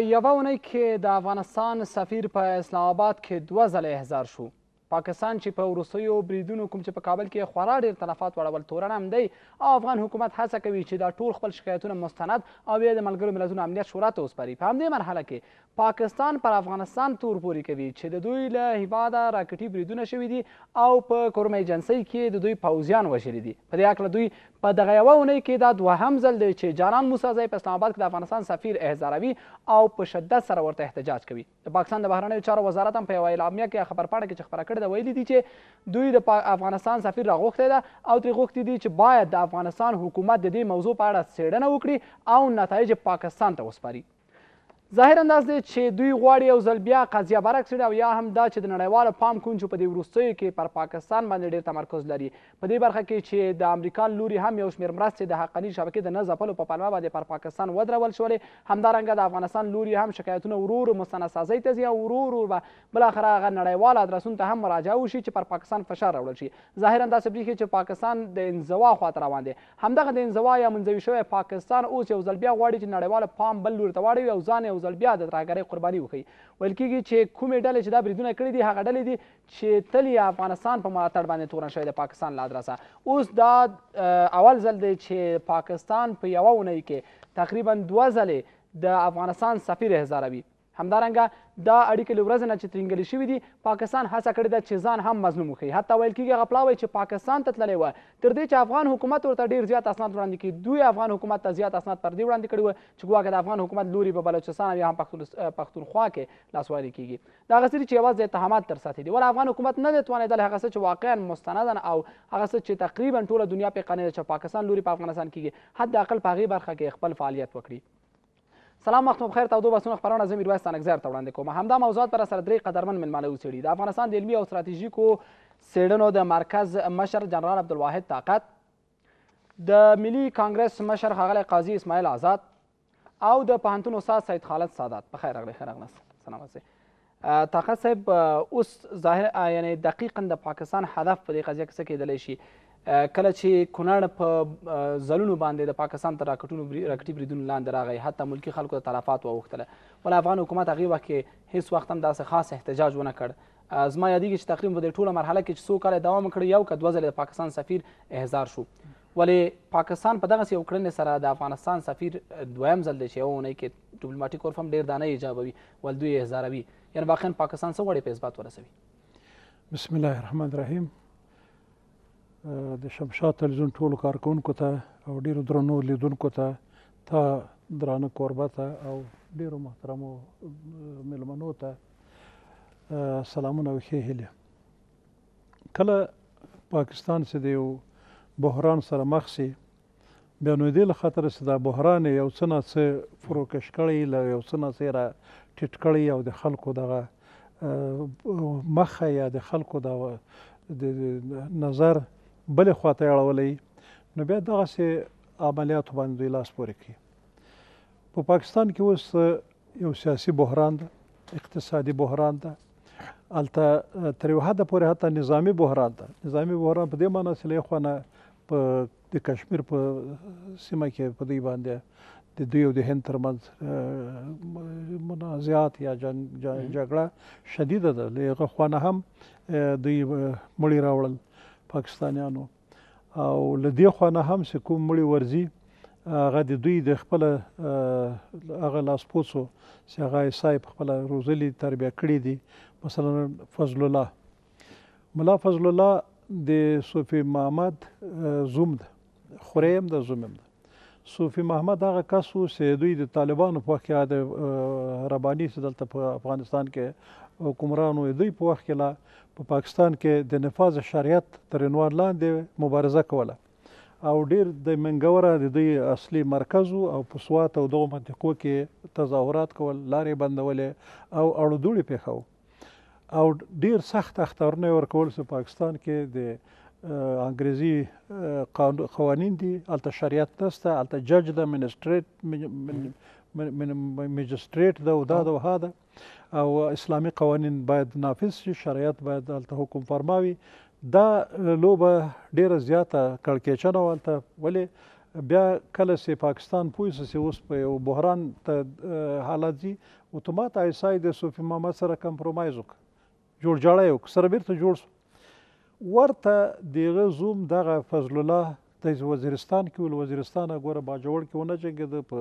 په یوه اونۍ کې د افغانستان سفیر په اسلام آباد کې دوه ځله احضار شو پاکستان چې په روسیو بریدونو کوم چې په کابل کې خورا ډېر تلفات وړول تورن هم دی او افغان حکومت هڅه کوي چې دا ټول خپل شکایتونه مستند او بیا د ملګرو ملتونو امنیت شورا ته وسپاري په همدې مرحله کې پاکستان پر افغانستان تور پورې کوي چې د دوی له هیواده راکټي بریدونه شوي دي او په کورمه ایجنسۍ کې د دوی پوځیان وژلي دي په دې هکله دوی په دغه یوه اونۍ کې دا دوهم ځل دی چې جانان موسازی په اسلام آباد کې د افغانستان سفیر احضاروي او په شدت سره ورته احتجاج کوي د پاکستان د بهرنیو چارو وزارت هم په یوه اعلامیه کې خبرپاڼه کې چې خپره کړې اړه ده ویلي دي چې دوی د افغانستان سفیر راغوښتی ده او ترې غوښتي دي چې باید د افغانستان حکومت د دې موضوع په اړه څېړنه وکړي او نتایج پاکستان ته وسپاري ظاهر انداز دی چې دوی غواړي یو ځل بیا قضیه برعکس او یا هم دا چې د نړیواله پام کوم چې په دې وروستیو کې پر پاکستان باندې ډېر تمرکز لري په دې برخه کې چې د امریکا لوري هم یو شمېر مرستې د حقاني شبکې د نه ځپلو په پلمه باندې پر پاکستان ودرول شولې همدارنګه د افغانستان لوري هم شکایتونه ورو ورو مستند سازۍ ته ځي او ورو ورو به بالاخره هغه نړیوال ادرسونو ته هم مراجعه وشي چې پر پاکستان فشار راوړل شي ظاهر انداز بریښي چې پاکستان د انزوا خواته روان دی همدغه د انزوا یا منځوي شوی پاکستان اوس یو ځل بیا غواړي چې نړیواله پام بل لوري ته واړوي او ځان یو یو ځل بیا د ترهګرۍ قرباني وکړي ویل کېږي چې کومې ډلې چې دا بریدونه کړي دي هغه ډلې دي چې تل افغانستان په ملاتړ باندې تورن شوی د پاکستان له ادرسه اوس دا اول ځل دی چې پاکستان په یوه اونۍ کې تقریبا دوه ځلې د افغانستان سفیر احضاروي همدارنګه دا اړیکې له ورځې نه چې ترینګلې شوي دي پاکستان هڅه کړې ده چې ځان هم مظلوم وښیي حتی ویل کېږي هغه پلاوی چې پاکستان ته تللی وه تر دې چې افغان حکومت ورته ډېر زیات اسناد وړاندې کړي دوی افغان حکومت ته زیات اسناد پر دې وړاندې کړي وه چې ګواکې د افغان حکومت لوري په بلوچستان یا هم پښتونخوا کې لاسواري کېږي دغه څه دي چې یوازې اتهامات تر ساتي دي ول افغان حکومت نه دی توانېدلی هغه څه چې واقعا مستندا او هغه څه چې تقریبا ټوله دنیا پې قانع ده چې پاکستان لوري په افغانستان کېږي حداقل په هغې برخه کې خپل فعالیت وکړي سلام وخت مو بخیر تودو بسونه خبرونه زمي روایت سانګزر ته وړاندې کوم همدا موضوعات پر سره درې قدرمن منمنه وسړي د افغانستان د علمي او ستراتیژیکو سیډنو د مرکز مشر جنرال عبدالواحد طاقت د ملي کانګرس مشر ښاغلی قاضي اسماعیل آزاد او د پوهنتون استاد سید خالد سادات په خیر راغلی ښه راغلاست سلام اوسئ طاقت صاحب اوس ظاهر یعنې دقیقا د پاکستان هدف په دې قضیه کې څه کیدلی شي کله چې کونړ په زلونو باندې د پاکستان تر راکټونو راکټي بریدونو لاندې راغی حتی ملکی خلکو ته تلفات واوښتله ول افغان حکومت هغې وخت کې هیڅ وخت هم داسې خاص احتجاج ونه کړ زما یادیږي چې تقریبا په دې ټوله مرحله کې چې څو کاله دوام کړی یو که دوه ځله د پاکستان سفیر احضار شو ولې پاکستان په دغسې یو کړنې سره د افغانستان سفیر دویم ځل دی چې یوه اونۍ کې ډیپلوماټیک عرف هم ډېر دانه ایجابوي ول دوی یې احضاروي یعنې واقعا پاکستان څه غواړي په اثبات ورسوي بسم الله الرحمن الرحیم د شمشاد تلویزیون ټولو کارکونکو ته او ډیرو درنو لیدونکو ته تا درانه کوربه ته او ډیرو محترمو میلمنو ته سلامونه او ښې هیلې کله پاکستان چې د یو بحران سره مخ سي بیا نو دې له خطر څخه د بحران یو څه نه څه فروکش کړی له یو څه نه څه را ټیټ کړی او د خلکو دغه مخه یا د خلکو د نظر بلې خواته اړولی نو بیا دغسې عملیاتو باندې دوی لاس پورې کوي په پا پاکستان کې اوس یو سیاسي بحران ده اقتصادي بحران ده هلته تر یو حده پورې حتی نظامي بحران ده نظامي بحران په دې معنی چې له یو خوا په د کشمیر په سیمه کې په دوی باندې د دوی او د هند ترمنځ منازعات یا جګړه شدیده ده له هغه خوا نه هم دوی مړي راوړل پاکستانیانو او له دې خوانه هم چې کوم مړي ورځي هغه د دوی د خپله هغه لاسپوڅو چې هغه یې صاحب خپله روزلي تربیه کړي دي مثلا فضل الله ملا فضل الله د صوفي محمد زوم ده خوری هم ده زوم هم ده صوفي محمد هغه کس و چې دوی د طالبانو په وخت کې د رباني چې دلته په افغانستان کې حکمرانو دوی په وخت کې لا په پا پاکستان کې د نفاذ شریعت تر عنوان لاندې مبارزه کوله او ډیر د منګوره د دوی اصلي مرکز او په سوات او دغو منطقو کې تظاهرات کول لارې بندولې او اړودوړې پیښو او ډیر سخت اخترونه ورکول سو پاکستان کې د انګریزي قوانین دي الته شریعت نشته الته جج ده منسټریټ مجستریټ ده او دا ده او ها ده او اسلامي قوانین باید نافذ شي شریعت باید هلته حکم فرماوي دا لوبه ډیره زیاته کړکېچنه وه هلته ولې بیا کله چې پاکستان پوه سه چې اوس په یو بحران ته حالات ځي اتومات ایسای د صوفي محمد سره کمپرومایز وکړه جوړ جاړی وکړه سره بیرته جوړ سو ورته دغه زوم دغه فضل الله د وزیرستان کې ول وزیرستانه ګوره باجوړ کې ونه جنګېده په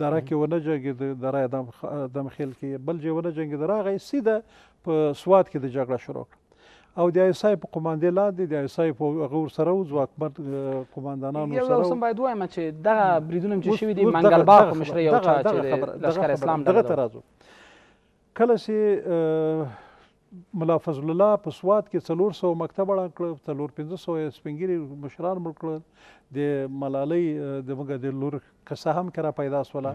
دره کې ونه جنګېده دره دم خیل کې بل جې ونه جنګېده راغی سیده په سواد کې د جګړه شروع کړه او د ایس ای په کمانډې لاندې د ایس ای په غور سره او ځواکمن کمانډانانو سره یو سم باید وایم چې دغه بریدونه چې شوي دي منګلبار په مشرۍ او چا چې لشکر اسلام دغه ترازو کله چې ملا فضل الله په سواد کې څلور سوه مکتب اړه کړه څلور پنځه سوه یې سپینګیري مشران مړ کړل د ملالۍ د موږ د لور کسه هم کرا پیدا سوله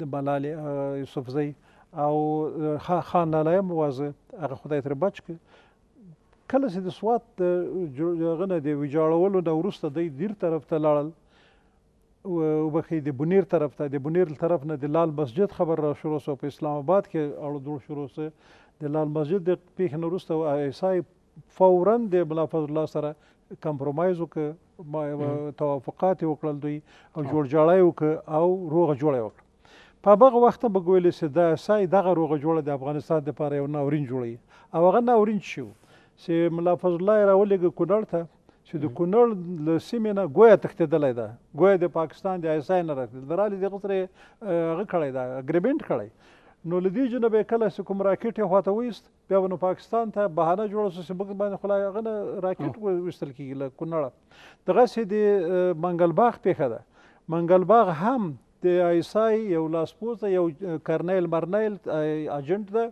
د ملالې یوسفزۍ او خان لالی هم ووازه هغه خدای ترې بچ کړ کله چې د سوات د غنه د ویجاړولو نه وروسته دی دیر طرف ته لاړل وبخې د بنیر طرف ته د بنیر طرف نه د لال مسجد خبر را شروع سو په اسلام آباد کې اړو دوړ شروع سه د لال مسجد د پیښې نه وروسته ایسای فورا د ملا فضل الله سره کمپرومایز وکړه توافقات یې وکړل دوی او جوړجاړی وکړه او روغه جوړه یې وکړه په هغه وخت به ګویل سي دا سای دغه روغه جوړه د افغانستان لپاره یو ناورین جوړی او هغه ناورین شو سي ملا فضل الله راولېږه کونړ ته چې د کونړ له سیمې نه ګویا تښتېدلی ده ګویا د پاکستان د ایسای نه راغلی د رالې دغه سره هغه کړی ده اګریمنټ کړی نو له دې جنبه کله چې کوم راکټ یې خواته ویست بیا به نو پاکستان ته بهانه جوړه شو چې موږ باندې خو هغه نه راکټ ویستل کېږي له کونړه دغسې د منګلباغ پېښه ده منګلباغ هم د ایسای یو لاسپوزه یو کرنیل مرنیل اجنټ ده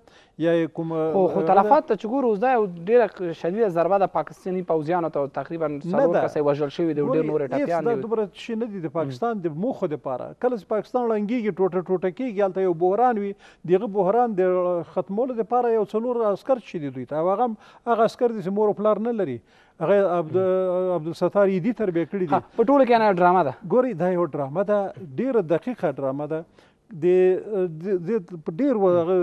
یا کوم خو خو تلفات ته چګور اوس دا ډیره شدید ضربه د پاکستاني پوځیانو ته تقریبا سلور کسې وژل شوی دی ډیر نور ټپیان دي دبر شي نه دي د پاکستان د موخه د پاره کله چې پاکستان لنګيږي ټوټه ټوټه کیږي هلته یو بحران وي دغه بحران د ختمولو د پاره یو څلور عسكر شي دي دوی ته هغه هغه عسكر دي چې مور پلار نه لري هغه عبد عبدالستار یدي تربیه کړی دی په ټولو کې نه ډرامه ده ګوري دا یو ډرامه ده ډیره دقیقه ډرامه ده د د ډیر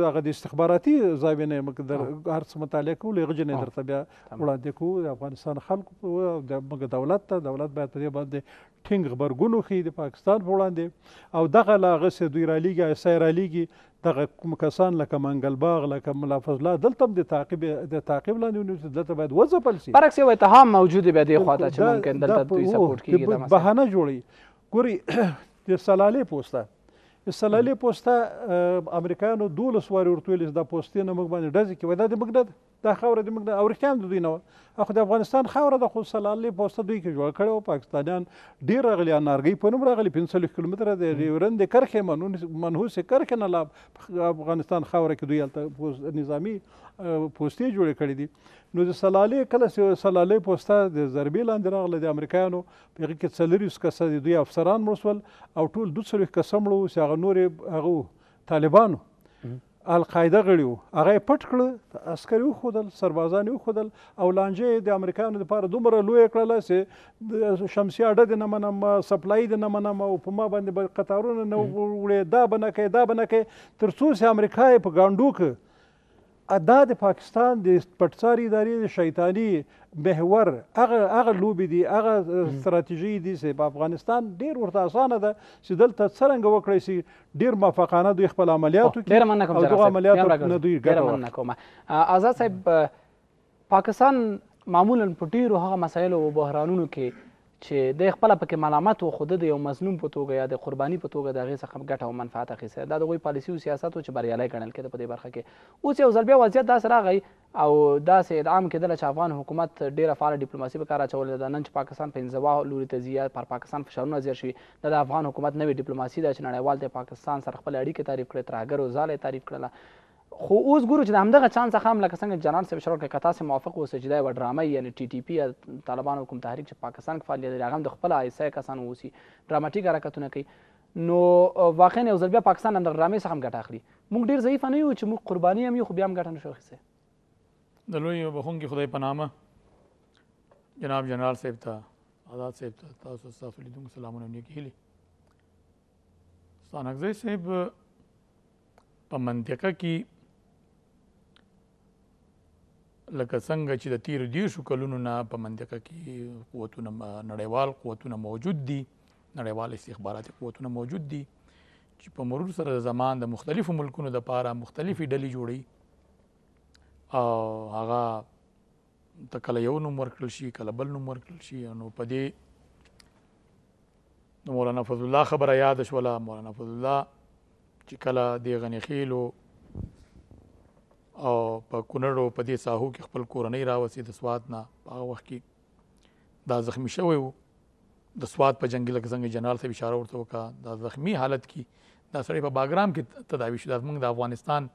هغه د استخباراتي زاویه نه مګ در هر څه مطالعه کول هغه جنې درته بیا وړاندې کوو د افغانستان خلکو د مګ دولت ته دولت باید په دې باندې ټینګ غبرګون وښیي د پاکستان په وړاندې او دغه له هغه څه دوی رالیږي ایسای رالیږي دغه کوم کسان لکه منګل باغ لکه ملافظ لا دلته د تعقیب د تعقیب لاندې ونیول دلته باید وځپل شي برعکس یو اتهام موجود به دې خواته چې ممکن دلته دوی سپورټ کیږي دا بهانه جوړي ګوري د سلالې پوسټه سلالې پوسته امریکایانو دولس وارې ورته ویل چې دا پوستې نه موږ باندې ډزې کوي دا د موږ نه ده دا خاوره دې موږ او رښتیا هم د دوی نه وه خو د افغانستان خاوره د خو سلالې پوسته دوی کې جوړ کړې وه پاکستانیان ډېر راغلي انارګۍ په نوم راغلي پنځلویشت کیلومتره د هغې ورندې کرښې منحوسې کرښې نه له افغانستان خاوره کې دوی هلته نظامي پوستې جوړې کړې دي نو د سلالې کله سلالې پوسته د ضربې لاندې راغله د امریکایانو په هغې کې څلرویشت کسه د دوی افسران مړه او ټول دوه څلوېښت کسه مړه وو چې هغه نورې هغه طالبانو القاعده غړي وو هغه یې پټ کړه عسکري وښودل سربازان یې وښودل او لانجه یې د امریکایانو دپاره دومره لویه کړله چې شمسي اډه دې نه منم سپلای دې نه منم او په ما باندې به قطارونه نه وړې دا به نه کوې دا به نه کوې تر څو چې امریکا یې په ګانډو که دا د پاکستان د پټساري ادارې د شیطاني محور هغه هغه لوبې دي هغه ستراتیژي دي چې په افغانستان ډیر ورته اسانه ده چې دلته څرنګه وکړی شي ډیر موافقانه دوی خپل عملیاتو کې ډیر مننه کوم دغه عملیاتو نه دوی ډیر مننه کوم آزاد صاحب پاکستان معمولا په ډیرو هغه مسایلو او بحرانونو کې چې د خپل پکې ملامت او خود د یو مظلوم په توګه یا د قرباني په توګه د هغه څخه ګټه او منفعت اخیسته دا دغه پالیسی او سیاست او چې بریالي ګڼل کېده په دې برخه کې اوس یو ځل بیا وضعیت داس راغی او داس ادعام کېدل چې افغان حکومت ډیره فعال ډیپلوماسي به کار اچول د نن چې پاکستان په انزوا لوري ته زیات پر پاکستان فشارونه زیات شوي د افغان حکومت نوې ډیپلوماسي د نړیوال د پاکستان سره خپل اړیکې تعریف کړې ترهګر او ځاله تعریف کړله خو اوس ګورو چې د همدغه چانس څخه هم لکه څنګه جنرال صاحب اشاره وکړه که تاسې موافق اوسئ چې دا یوه ډرامه یعنی ټي ټي پي یا طالبانو کوم تحریک چې پاکستان کې فعالیت لري هغه هم د خپله آی ایس آی کسانو اوسي ډراماټیک حرکتونه کوي نو واقعا یو ځل بیا پاکستان هم د ډرامې څخه هم ګټه اخلي موږ ډېر ضعیفه نه یو چې موږ قرباني هم یو خو بیا هم ګټه نه شو اخیستی د لوی بخونکي خدای په نامه جناب جنرال صاحب ته آزاد صاحب ته تاسو ستاسو لیدونکو سلامونه نیکې هیلې ستانکزی صاحب په منطقه کې لکه څنګه چې د تیر دیشو کلونو نه په منطقه کې قوتونه نړیوال قوتونه موجود دي نړیوال استخباراتي قوتونه موجود دي چې په مرور سره د زمان د مختلفو ملکونو د پاره مختلفي ډلې جوړي او هغه ته کله یو نوم ورکړل شي کله بل نوم ورکړل شي نو په دې مولانا فضل الله خبره یاد شوله مولانا فضل الله چې کله د غنیخیلو او په کونړو په دې ساحو کې خپل کورنۍ راوسی د سواد نه په هغه وخت کې دا زخمی شوی وو د سواد په جنگي لکه څنګه جنرال صاحب اشاره ورته وکړه دا زخمی حالت کې دا سړی په باګرام کې تداوی شو دا موږ د افغانستان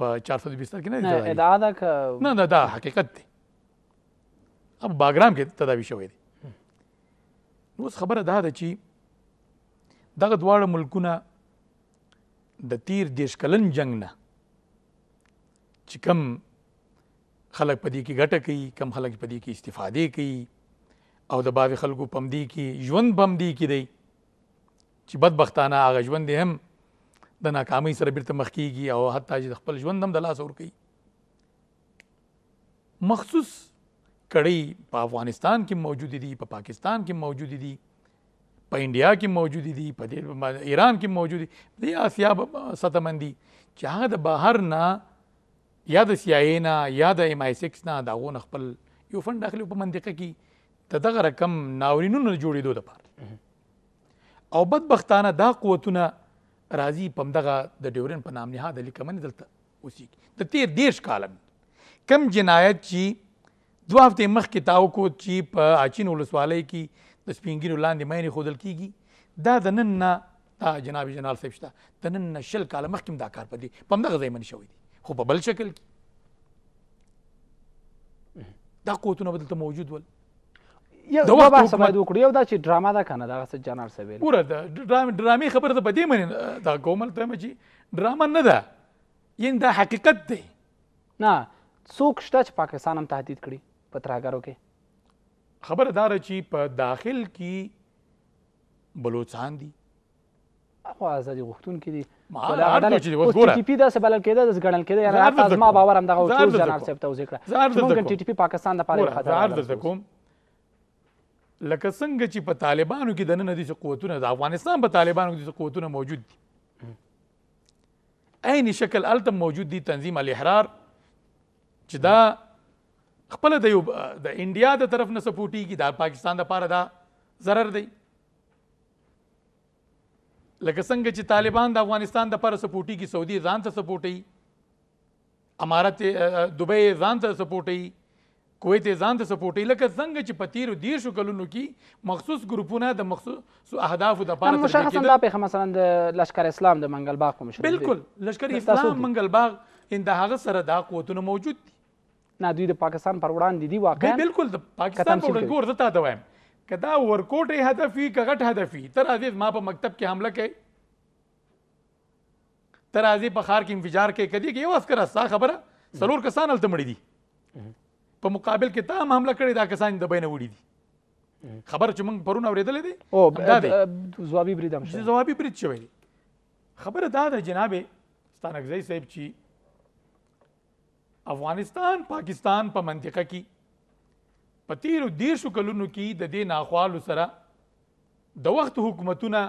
په 420 کې نه دی ادعا ده ک نه نه دا حقیقت دی اب باګرام کې تداوی شوی دی نو خبره دا ده چې دغه دواړه ملکونه د تیر دیش کلن جنگ نه چې کم خلک په دې کې ګټه کوي کم خلک په دې کې استفادې کوي او د باوی خلکو پم دی کې ژوند پم دی کې دی چې بدبختانه هغه ژوند هم د ناکامۍ سره بیرته مخ کیږي او حتی چې خپل ژوند هم د لاس ور کوي مخصوص کړي په افغانستان کې موجود دي په پا پاکستان کې موجود دي په انډیا کې موجود دي په ایران کې موجود دي د آسیا سطح باندې چې هغه د بهر نه یا د سی آی نه یا د ایم آی 6 نه دا غون خپل یو فند داخلي په منطقه کې د دغه رقم ناورینونو جوړېدو لپاره او بدبختانه دا قوتونه راځي په دغه د ډیورن په نام نهاد علی کمن دلته اوسېږي د تیر دیش کالم کم جنایت چې دوه هفته مخکې تا وکړو چې په اچین ولسوالۍ کې د سپینګیرو لاندې مینې ښودل کېږي دا د نن نه دا جناب جنرال صاحب شته د نن نه شل کاله مخکې هم دا کار په دې په همدغه ځای منې شوی دی خو په بل شکل کې دا قوتونه بدلته موجود ول یو دا بحث باید وکړو یو دا چې ډراما ده کنه دا څه جنرال سویل پوره دا ډرامي خبره ته پدې منې دا کومل ته مچی ډراما نه ده یین دا حقیقت دی نه څوک شته چې پاکستان هم تهدید کړي په تراګارو کې خبره دار چې په داخل کې بلوچستان دي خو ازادي غوښتون کې دي هر چې اوس ټي پی داسې بلل کېده داسې ګڼل کېده یعنې زما باور همدغه و ټول جنرال صاحب توضیح کړه چې ممکن ټي ټي پي پاکستان دپاره زه عرض درته کوم لکه څنګه چې په طالبانو کې د ننه داسې قوتونه د افغانستان په طالبانو کې داسې قوتونه موجود دي عین شکل هلته موجود دي تنظیم الاحرار چې دا خپله د یو د انډیا د طرف نه سپوټیږي دا پاکستان دپاره دا ضرر دی لکه څنګه چې طالبان د افغانستان د پر سپورټي کې سعودي ځان ته سپورټي امارات دبي ځان ته سپورټي کویت ځان ته سپورټي لکه څنګه چې پتیر دیر شو کلونو کې مخصوص ګروپونه د مخصوص اهداف د پاره مشخصا دا په مثلا د لشکره اسلام د منګل باغ په مشرۍ بالکل لشکره اسلام منګل باغ ان د هغه سره دا قوتونه موجود دي نه دوی د پاکستان پر وړاندې دي واقعا بالکل د پاکستان پر وړاندې ګور زتا دوایم کدا ورکوټ هدف وي کغټ هدف وي تر عزیز ما په مکتب کې حمله کوي تر عزیز په خار کې انفجار کوي کدی کې یو اسکر اسا خبره سلور کسان الته مړي دي په مقابل کې تا حمله کړې دا کسان د بینه وړي دي خبر چې موږ پرون اورېدلې دي او زوابي برید هم شوی زوابي برید شوی دی خبره دا ده جناب ستانکزی صاحب چې افغانستان پاکستان په پا منطقه کې په تیرو دیرشو کلونو کې د دې ناخوالو سره د وخت حکومتونه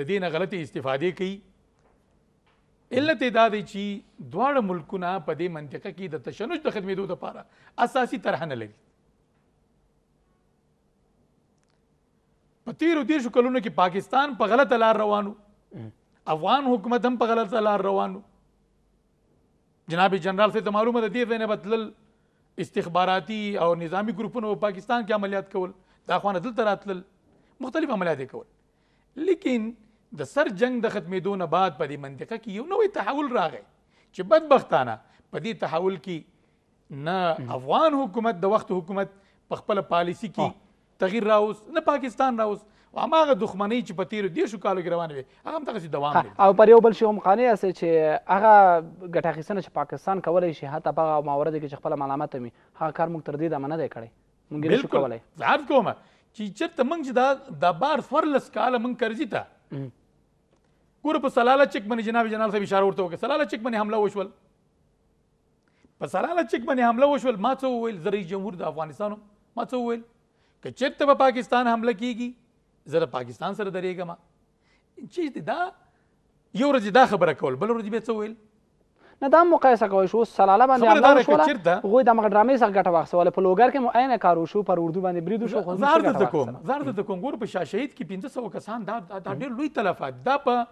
د دې نه غلطې استفادې کوي علت دا دی چې دواړه ملکونه په دې منطقه کې د تشنج د ختمېدو لپاره اساسي طرح نه لري په تیرو دیرشو کلونو کې پاکستان په پا غلطه لار روانو افغان حکومت هم په غلطه لار روانو جناب جنرال سید معلومه ده دې نه بدلل استخباراتي او نظامی ګروپونو په پاکستان کې عملیات کول د اخوان دلته راتلل مختلف عملیات کول لیکن د سر جنگ د ختمېدو نه بعد په دې منطقه کې یو نوې تحول راغی چې بدبختانه په دې تحول کې نه افغان حکومت د وخت حکومت په خپل پالیسی کې تغییر راوست نه پاکستان راوست هغه دښمنۍ چې په تیرو دیرشو کالو کې روانې وې هغه هم دغسې دوام لري او پر یو بل شي هم قانع یاستئ چې هغه ګټه اخیستنه چې پاکستان کولی شي حتی په هغه ماورده کې چې خپله ملامته وي هغه کار موږ تر دې دمه نه دی کړی موږ یې نشو کولی زه عرض کوم چې چېرته موږ چې دا دا بار څوارلس کاله موږ کرزي ته ګوره په سلاله چک باندې جناب جنرال صاحب اشاره ورته وکړه سلاله چک باندې حمله وشول په سلاله چک باندې حمله وشول ما څه وویل زه رئیس جمهور د افغانستانو ما څه وویل که چېرته په پاکستان حمله کیږي زه د پاکستان سره درېږم چې دا یو ورځ دا خبره کول بل ورځ بیا څه ویل نه دا مقایسه کوي شو سلاله باندې امدار شو غوې د مغ ډرامې څخه ګټه واخسوله په لوګر کې معاینه کارو شو پر اردو باندې بریدو شو خو زار د کوم زار د کوم ګور په شاهید کې 1500 کسان دا دا ډېر لوی تلفات دا په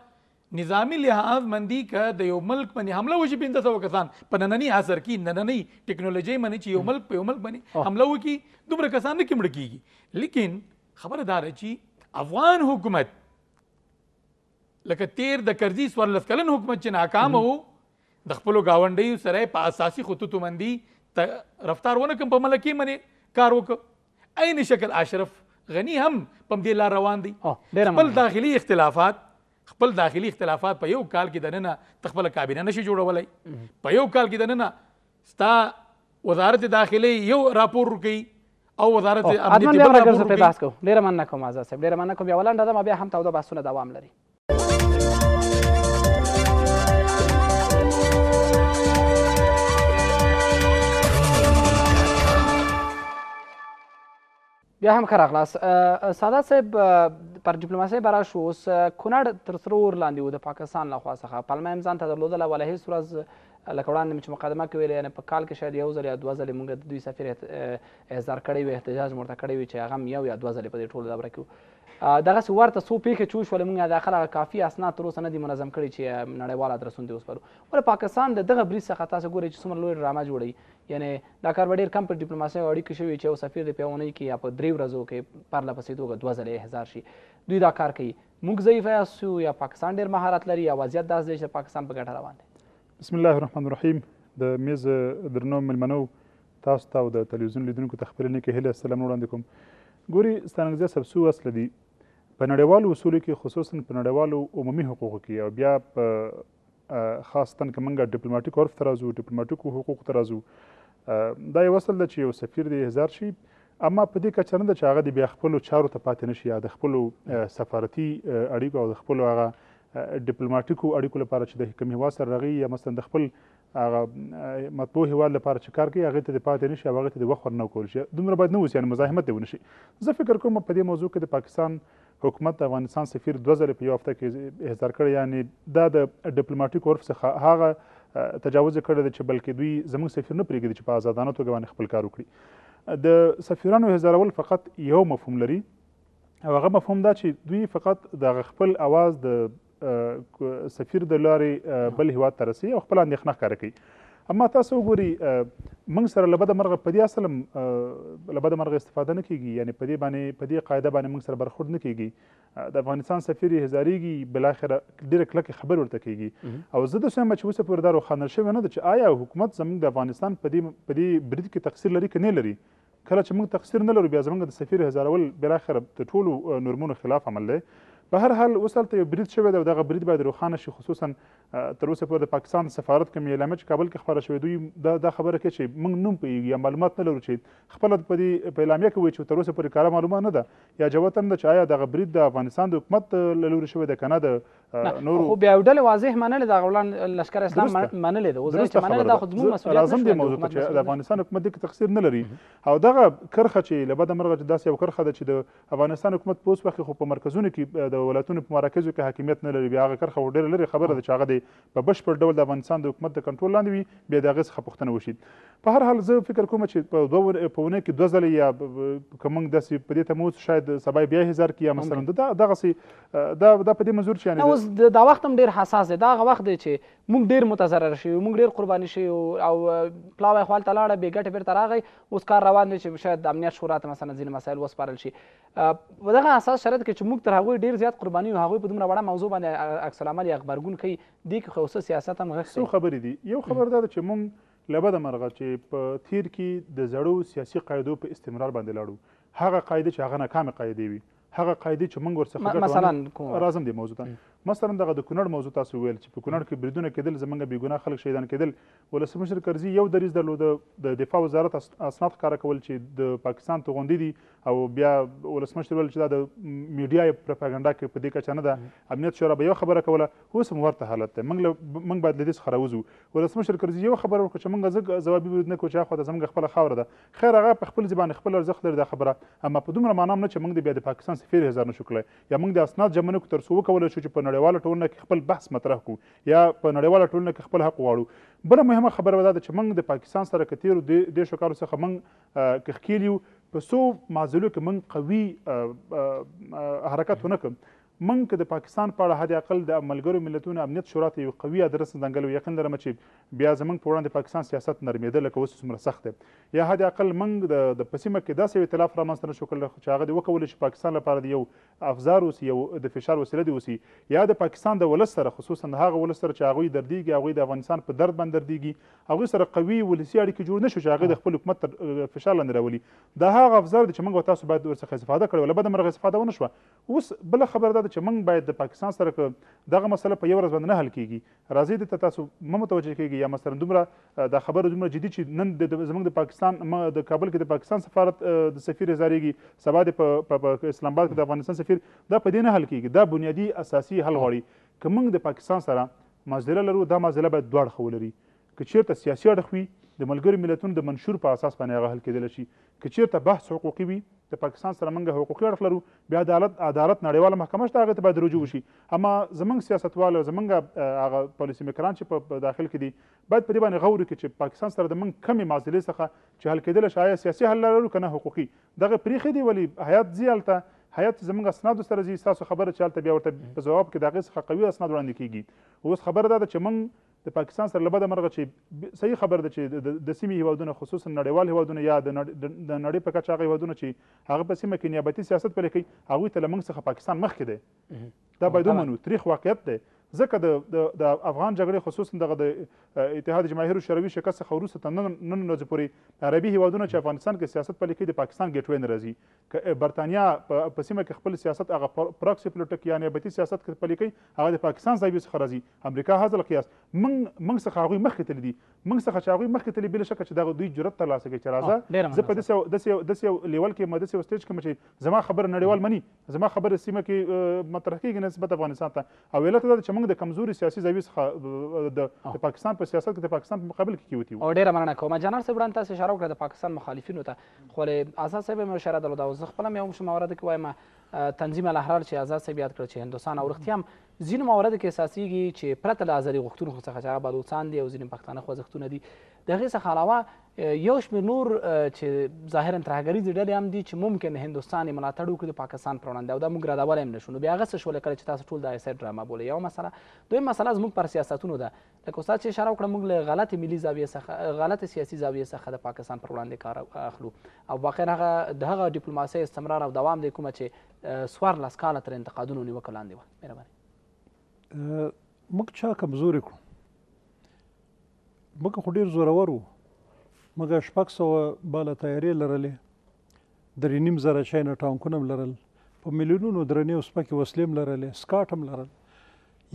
نظامی لحاظ مندی که د یو ملک باندې حمله وشي 1500 کسان په نننی عصر کې نننی ټکنالوژي باندې چې یو ملک په یو ملک باندې حمله وکړي دومره کسان نه کمړ کیږي لیکن خبردار چې افغان حکومت لکه تیر د کرزي څوارلس کلن حکومت چې ناکامه وو د خپلو ګاونډیو سره په اساسي خطوطو بندي رفتار ونه کم په ملکي منې کار وکړ عین شکل اشرف غنی هم په دې لار روان دي خپل داخلي اختلافات خپل داخلي اختلافات په یو کال کې د نننه تخپل کابینه نشي جوړولای په یو کال کې د نننه ستا وزارت داخلي یو راپور ورکوي او وزارت امنیت بل امر پیدا کوم ډیره مننه کوم آزاد صاحب ډیره مننه کوم یوه لنډه ده ما بیا هم توده بحثونه دوام لري بیا هم ښه راغلاست ساده صاحب پر ډیپلوماسۍ به راشو اوس کونړ تر سره اور لاندې و د پاکستان لخوا څخه پلمه هم ځانته درلودله وله هېڅ ورځ لکه وړاندې مې چې مقدمه کې ویلې یعنې په کال کې شاید یو ځل یا دوه ځلې موږ د دوی سفیر احضار کړی وي احتجاج مورته کړی وي چې هغه هم یو یا دوه ځلې په دې ټوله دوره کې دغسې ورته څو پیښې چې وشوله موږ داخل هغه کافي اسناد تر اوسه نه دي منظم کړي چې نړیوال ادرسونو ته وسپارو ولې پاکستان د دغه بریج څخه تاسو ګورئ چې څومره لوی ډرامه جوړوي یعنی دا کار به ډېر کم پر ډیپلوماسۍ اړیکې شوي چې یو سفیر دې په یوه اونۍ کې یا په درې ورځو کې پرله پسې توګه دوه ځله احضار شي دوی دا کار کوي موږ ضعیف یاسو یا پاکستان ډېر مهارت لري یا وضعیت داسې دی چې پاکستان په ګټه روان دی بسم الله الرحمن الرحیم د میز درنو ملمنو تاسو ته او د تلویزیون لیدونکو ته خپلې نیکې هیلې سلام وړاندې کوم ګوري ستانګزی صاحب څو اصله دي په نړیوالو اصولو کې خصوصا په نړیوالو عمومي حقوقو کې او بیا په خاصتاً که موږ ډیپلوماټیک عرف ته راځو ډیپلوماټیکو حقوقو ته راځو دا یو اصل ده چې یو سفیر دې هزار شي اما په دې کچه نه ده چې هغه د بیا خپلو چارو ته پاتې نه شي یا د خپلو سفارتي اړیکو او د خپلو هغه ډیپلوماټیکو اړیکو لپاره چې د کوم هیواد سره راغی یا مثلا د خپل هغه مطبوع هیواد لپاره چې کار کوي هغه ته د پاتې نشي هغه ته د وخت ورنه کول شي دومره باید نه وسی مزاحمت دی ونشي زه فکر کوم په دې موضوع کې د پاکستان حکومت د افغانستان سفیر دوه ځلې په یو هفته کې احضار کړی یعنی دا د ډیپلوماټیک عرف څخه هغه تجاوز کړی دی چې بلکې دوی زموږ سفیر نه پرېږدي چې په آزادانه توګه باندې خپل کار وکړي د سفیرانو احضارول فقط یو مفهوم لري او هغه مفهوم دا چې دوی فقط د خپل اواز د سفیر د لارې بل هیواد ته رسي او خپل اندېښنه ښکاره کوي اما تاسو وګوري موږ سره لبد مرغه په دې اصل لبد مرغه استفاده نه کیږي یعنی په دې باندې په دې قاعده باندې موږ سره برخورد نه کیږي د افغانستان سفیر هزاریږي بل اخر ډیره کلک خبر ورته کیږي او زه د سم چې اوسه پردارو خانل شوی نه چې آیا حکومت زموږ د افغانستان په دې په دې برید کې تقصیر لري کنه لري کله چې موږ تقصیر نه لرو بیا زموږ د سفیر هزارول بل اخر د ټولو نورمونو خلاف عمل دی په هر حال اوس هلته یو برید شوی دی او دغه برید باید روښانه شي خصوصا تر اوسه پورې د پاکستان د سفارت کوم اعلامیه چې کابل کې خپره شوې دوی دا خبره کوي چې موږ نوم پوهېږو یا معلومات نه لرو چې خپله په دې په اعلامیه کې وایي چې تر اوسه پورې کاره معلومات نه ده یا جواب نه ده چې آیا دغه برید د افغانستان د حکومت له لورې شوی دی که نه د نورو خو بیا یو ډلې واضح منلې د غولان لشکر اسلام منلې ده اوس چې منلې دا خو زموږ مسؤلیت لازم دی موضوع چې د افغانستان حکومت دې تقصیر نه لري او دغه کرخه چې له بده مرغه داسې یو کرخه ده چې د افغانستان حکومت په اوس وخت خو په مرکزونو کې د د ولایتونو په مراکزو کې حاکمیت نه لري بیا هغه کرخه ډېره لرې خبره ده چې هغه د په بشپړ ډول د افغانستان د حکومت د کنټرول لاندې وي بیا د هغې څخه پوښتنه وشي په هر حال زه فکر کوم چې په دوه په اونۍ کې دوه ځله یا که موږ داسې په دې ته موسو شاید سبا بیا هزار کې یا مثلا دغسې دا دا په دې منظور چې اوس دا وخت هم ډېر حساس دی دا هغه وخت دی چې موږ ډېر متضرر شوي موږ ډېر قرباني شوي او پلاوی خواله ته لاړه بې ګټې بېرته راغی اوس کار روان دی چې شاید د امنیت شورا ته مثلا ځینې مسایل وسپارل شي په دغه اساس شرط کې چې موږ تر هغوی ډېر زیات زیات قرباني او هغوی په دومره وړه موضوع باندې عکس العمل یا غبرګون کوي دې کې خو سیاست هم غږ څو خبرې دي یو خبر دا ده چې مونږ له بده مرغه چې په تیر کې د زړو سیاسي قاعدو په استمرار باندې لاړو هغه قاعده چې هغه ناکامه قاعده وي هغه قاعده چې مونږ ورڅخه مثلا راځم دې موضوع ته مثلا دغه د کونړ موضوع تاسو ویل چې په کونړ کې بریدونه کېدل زمونږ بې ګناه خلک شهیدان کېدل ولسمشر کرزي یو دریز درلود د دفاع وزارت اسناد ښکاره کول چې د پاکستان توغندي دي او بیا ولسمشر ویل چې دا د میډیا پروپاګاندا کې په دې کچه نه ده امنیت شورا به یو خبره کوله اوس هم ورته حالت دی موږ موږ باید له دې څخه راوځو ولسمشر کرزي یو خبره وکړه چې موږ ځوابي ورد نه کوو چې خو د زموږ خپل خاور ده خیر هغه په خپل زبان خپل ارزښت لري دا خبره اما په دومره معنی نه چې موږ د بیا د پاکستان سفیر هزار نه شو کړی یا موږ د اسناد جمع نه کړو تر څو وکولای شو چې په نړیواله ټولنه کې خپل بحث مطرح کړو یا په نړیواله ټولنه کې خپل حق وغواړو بله مهمه خبره به دا ده چې موږ د پاکستان سره که تېرو دېرشو کالو څخه موږ کښکیل یو په څو معضلو کې موږ قوي حرکت ونه کړم موږ که د پاکستان په اړه حد اقل د ملګرو ملتونو امنیت شورا ته یو قوي ادرس ځنګلو یقین لرم چې بیا زمونږ په وړاندې پاکستان سیاست نرمېده لکه اوس څومره سخت دی یا حد اقل موږ د په سیمه کې داسې یو اعتلاف رامنځته نه شو کړل چې هغه دې وکولی شي پاکستان لپاره د یو افزار اوسي یو د فشار وسیله دې اوسي یا د پاکستان د ولس سره خصوصا هغه ولس سره چې هغوی دردېږي هغوی د افغانستان په درد باندې دردېږي هغوی سره قوي ولسي اړیکې جوړ نه شو چې هغه د خپل حکومت تر فشار لاندې راولي دا هغه افزار دی چې موږ تاسو باید ورڅخه استفاده کړو لبد مرغه استفاده ونه شو اوس بل خبر دا چې موږ باید د پاکستان سره دغه مسله په یو ورځ باندې نه حل کیږي راځي د تاسو مه متوجه کیږي یا مثلا دومره د خبرو دومره جدي چې نن زموږ د پاکستان د کابل کې د پاکستان سفارت د سفیر زاریږي سبا د په اسلام آباد کې د افغانستان سفیر دا په دې نه حل کیږي دا بنیادی اساسي حل غواړي که موږ د پاکستان سره مازله لرو دا مازله باید دوه اړخه ولري که چیرته سیاسي اړخ وي د ملګرو ملتونو د منشور په اساس باندې هغه حل کېدلی شي که چېرته بحث حقوقي وي د پاکستان سره موږ حقوقي اړخ لرو بیا عدالت عدالت نړیواله محکمه شته هغې ته باید رجوع وشي اما زموږ سیاستوال او زموږ هغه پالیسي میکران چې په داخل کې دي باید په دې باندې غور وکړي چې پاکستان سره د موږ کمې معضلې څخه چې حل کېدلی شي آیا سیاسي حل لرو که نه حقوقي دغه پرېښې دي ولې حیات ځي هلته حیات زمونږ اسناد سره زی تاسو خبره چالت بیا ورته په جواب کې دغه څخه قوي اسناد وړاندې کیږي اوس خبره ده چې مونږ د پاکستان سره لبد مرغه چې صحیح خبر ده چې د سیمې هیوادونه خصوصا نړیوال هیوادونه یا د نړۍ په کچه هغه هیوادونه چې هغه په سیمه کې نیابتي سیاست پلي کوي هغوی ته له موږ څخه پاکستان مخکې دی دا باید ومنو تریخ واقعیت دی ځکه د د افغان جګړې خصوصا دغه د اتحاد جماهیر شوروي شکست څخه وروسته تر نن ورځې پورې عربي هیوادونه چې افغانستان کې سیاست پلي کوي د پاکستان ګیټوی نه راځي که برتانیا په سیمه کې خپل سیاست هغه پراکسي پلوټک یا نیابتي سیاست پلي کوي هغه د پاکستان ځای څخه راځي امریکا هذا القیاس من من څخه هغوی مخکې تللي دي من څخه چې هغوی مخکې تللي بل شک چې دغه دوی جرأت ترلاسه کوي چې راځه زه په داسې داسې داسې لیول کې مدسې سټیج کې چې زما خبر نړیوال مني زما خبر سیمه کې مطرح کېږي نه نسبت افغانستان ته او علت دا چې موږ د کمزوري سیاسي زاویې څخه د پاکستان په سیاست کې د پاکستان په مقابل کې کیوتی وو او ډیره مننه کوم جنرال صاحب وړاندې تاسو اشاره وکړه د پاکستان مخالفینو ته خو له آزاد صاحب مې اشاره درلوده او زه خپل هم یو مشم مورد کې وایم تنظیم الاحرار چې آزاد صاحب یاد کړ چې هندستان او رښتیا هم ځینو مواردو کې احساسېږي چې پرته له ازادي غوښتونکو څخه چې هغه بلوڅان دي او ځینې پښتانه خوځښتونه دي د هغې څخه علاوه یو شمېر نور چې ظاهرا ترهګریزې ډلې هم دي چې ممکن هندوستان یې ملاتړ وکړي د پاکستان پر وړاندې او دا موږ ردولی هم نه شو نو بیا هغه څه شولې کله چې تاسو ټول د ایسایډ ډرامه بولئ یو مسله دویم مسله زموږ پر سیاستونو ده لکه استاد چې اشاره وکړه موږ له غلطې ملي زاویې څخه غلطې سیاسي زاویې څخه د پاکستان پر وړاندې کار اخلو او واقعا هغه د هغه ډیپلوماسۍ استمرار او دوام دی کومه چې څوارلس کاله تر انتقادونو نیوکه لاندې وه مهرباني موږ چا کمزوري کړو موږ خو ډېر زورور وو مګر شپږ سوه باله تیارې لرلې درې نیم زره چاینا ټانکونه هم لرل په میلیونونو درنې او سپکې وسلې هم لرلې سکاټ هم لرل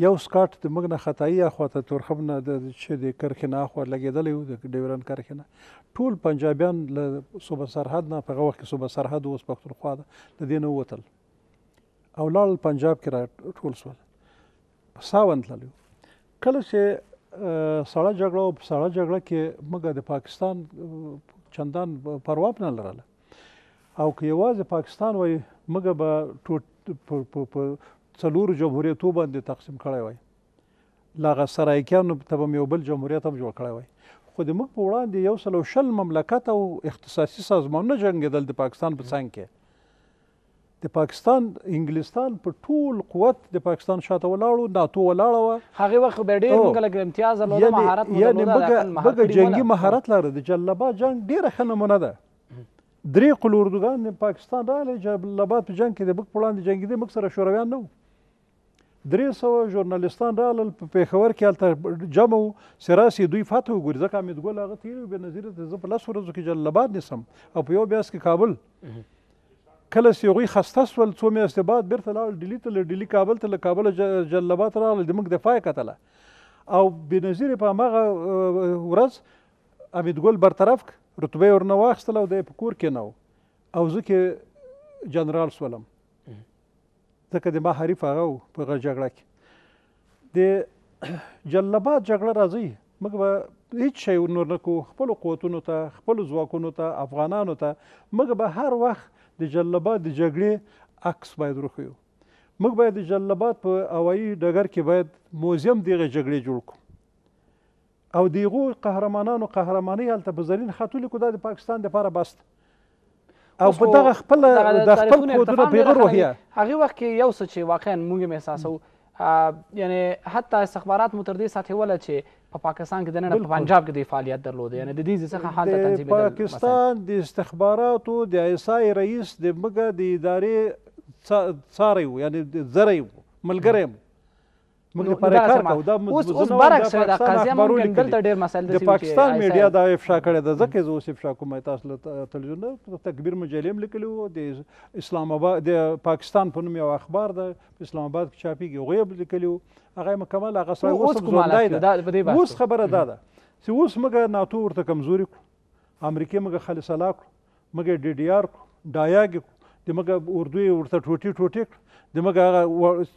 یو سکاټ د موږ نه خطایي اخوا ته تورخم نه د چې د کرښې نه اخوا لګېدلی و د ډیورن کرښې نه ټول پنجابیان له صوبه سرحد نه په هغه وخت کې صوبه سرحد اوس پښتونخوا ده د دې نه ووتل او لاړل پنجاب کې را ټول شول په ساون تللی کله چې سړه جګړه او په سړه جګړه کې موږ د پاکستان چندان پروا نه لرله او که یوازې پاکستان وای موږ به ټوټ په څلورو جمهوریتو باندې تقسیم کړی وای لاغه سرایکیانو ته به یو بل جمهوریت هم جوړ کړی وای خو د موږ په وړاندې یو سل شل مملکت او اختصاصي سازمانونه جنګېدل د پاکستان په څنګ کې د پاکستان انګلستان په ټول قوت د پاکستان شاته ولاړو ناتو ولاړه وه هغه وخت به ډېر موږ لکه امتیاز درلوده مهارت مو درلوده موږ جنګي مهارت لاره د جلبا جنګ ډېره ښه نمونه ده درې قلوردګان د پاکستان راغلی جلبات په جنګ کې د بک په وړاندې جنګېدې موږ سره شورویان نه وو درې سوه ژورنالستان راغلل په پېښور کې هلته جمع وو سراسي دوی فتح وګوري ځکه حمید ګل هغه تېر وي بېنظیرې ته زه په لس ورځو کې جلبات نیسم او په یو بیاس کې کابل کله چې هغوی خسته شول څو میاشتې بعد بېرته لاړل ډیلي ته له ډیلي کابل ته له کابله جلبات راغلل زموږ دفاع یې کتله او بېنظیر په هماغه ورځ امیدګل برطرف رتبه یې ورنه واخیستله او دی په کور کې نه او زه کې جنرال شولم ځکه د ما حریف هغه و په هغه جګړه کې د جلبات جګړه راځي موږ به هیڅ شی نور نه کوو خپلو قوتونو ته خپلو ځواکونو ته افغانانو ته موږ به هر وخت د جلبات د جګړې عکس باید وروښیو موږ باید د جلبات په هوایي ډګر کې باید موزیم دغه جګړې جوړ کړو او دیغو قهرمانانو قهرمانی هلته په زرین خطو لیکو دا د پاکستان دپاره بس او په دغه خپل د خپل کودونه بېغه روحیه هغې وخت کې یو څه چې واقعا موږ هم احساسوو یعنې حتی استخبارات مو تر دې سطحې وله چې په پاکستان کې دنه په پنجاب کې د فعالیت درلود یعنی د دې څخه حالت تنظیم د پاکستان د استخباراتو د ایسای رئیس د مګه د ادارې څاري یعنی زری ملګری موږ لپاره کار کوو دا اوس اوس برعکس دا قضیه موږ دلته ډېر مسایل د پاکستان میډیا دا افشا کړې ده ځکه زه اوس افشا کوم تاسو له تلویزیون تکبیر مجلې هم لیکلي وو د اسلام آباد د پاکستان په نوم یو اخبار ده په اسلام آباد کې چاپېږي هغوی هم لیکلي وو هغه مکمل هغه سړی اوس هم ژوندی ده اوس خبره دا ده چې اوس موږ ناتو ورته کمزوري کړو امریکې موږ خلصلا کړو موږ ډي ډي آر کړو ډایاګ کړو د موږ اردو یې ورته ټوټې ټوټې کړو د مګه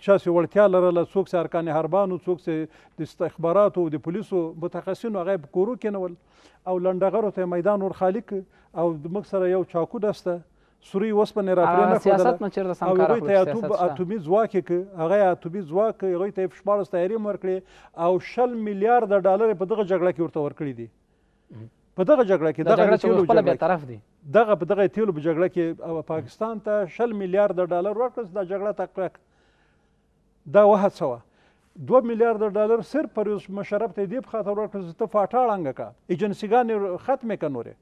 چاسې وړتیا لرله څوک سي ارکان حربانو څوک سي د استخباراتو د پولیسو متخصصینو هغه په کورو کې نول او لنډغرو ته میدان ور خالق او موږ سره یو چاکو دسته سوری وسپنې راپرې نه سیاست نه چیرته سم کار کوي اتوب اتومي ځواک کې هغه اتومي ځواک هغه ته 14 تحریم ورکړي او 60 میلیارډ ډالر په دغه جګړه کې ورته ورکړي دي په دغه جګړه کې دغه جګړه چې خپل به طرف دي دغه په دغه تیلو په جګړه کې پاکستان ته شل میلیارد ډالر ورکړل دا جګړه تقریبا دا وهڅوه دو میلیارد ډالر صرف پرویز مشرف ته دی په خاطر ورکړل چې ته فاټاړنګ کا ایجنسیګان ختمه کنورې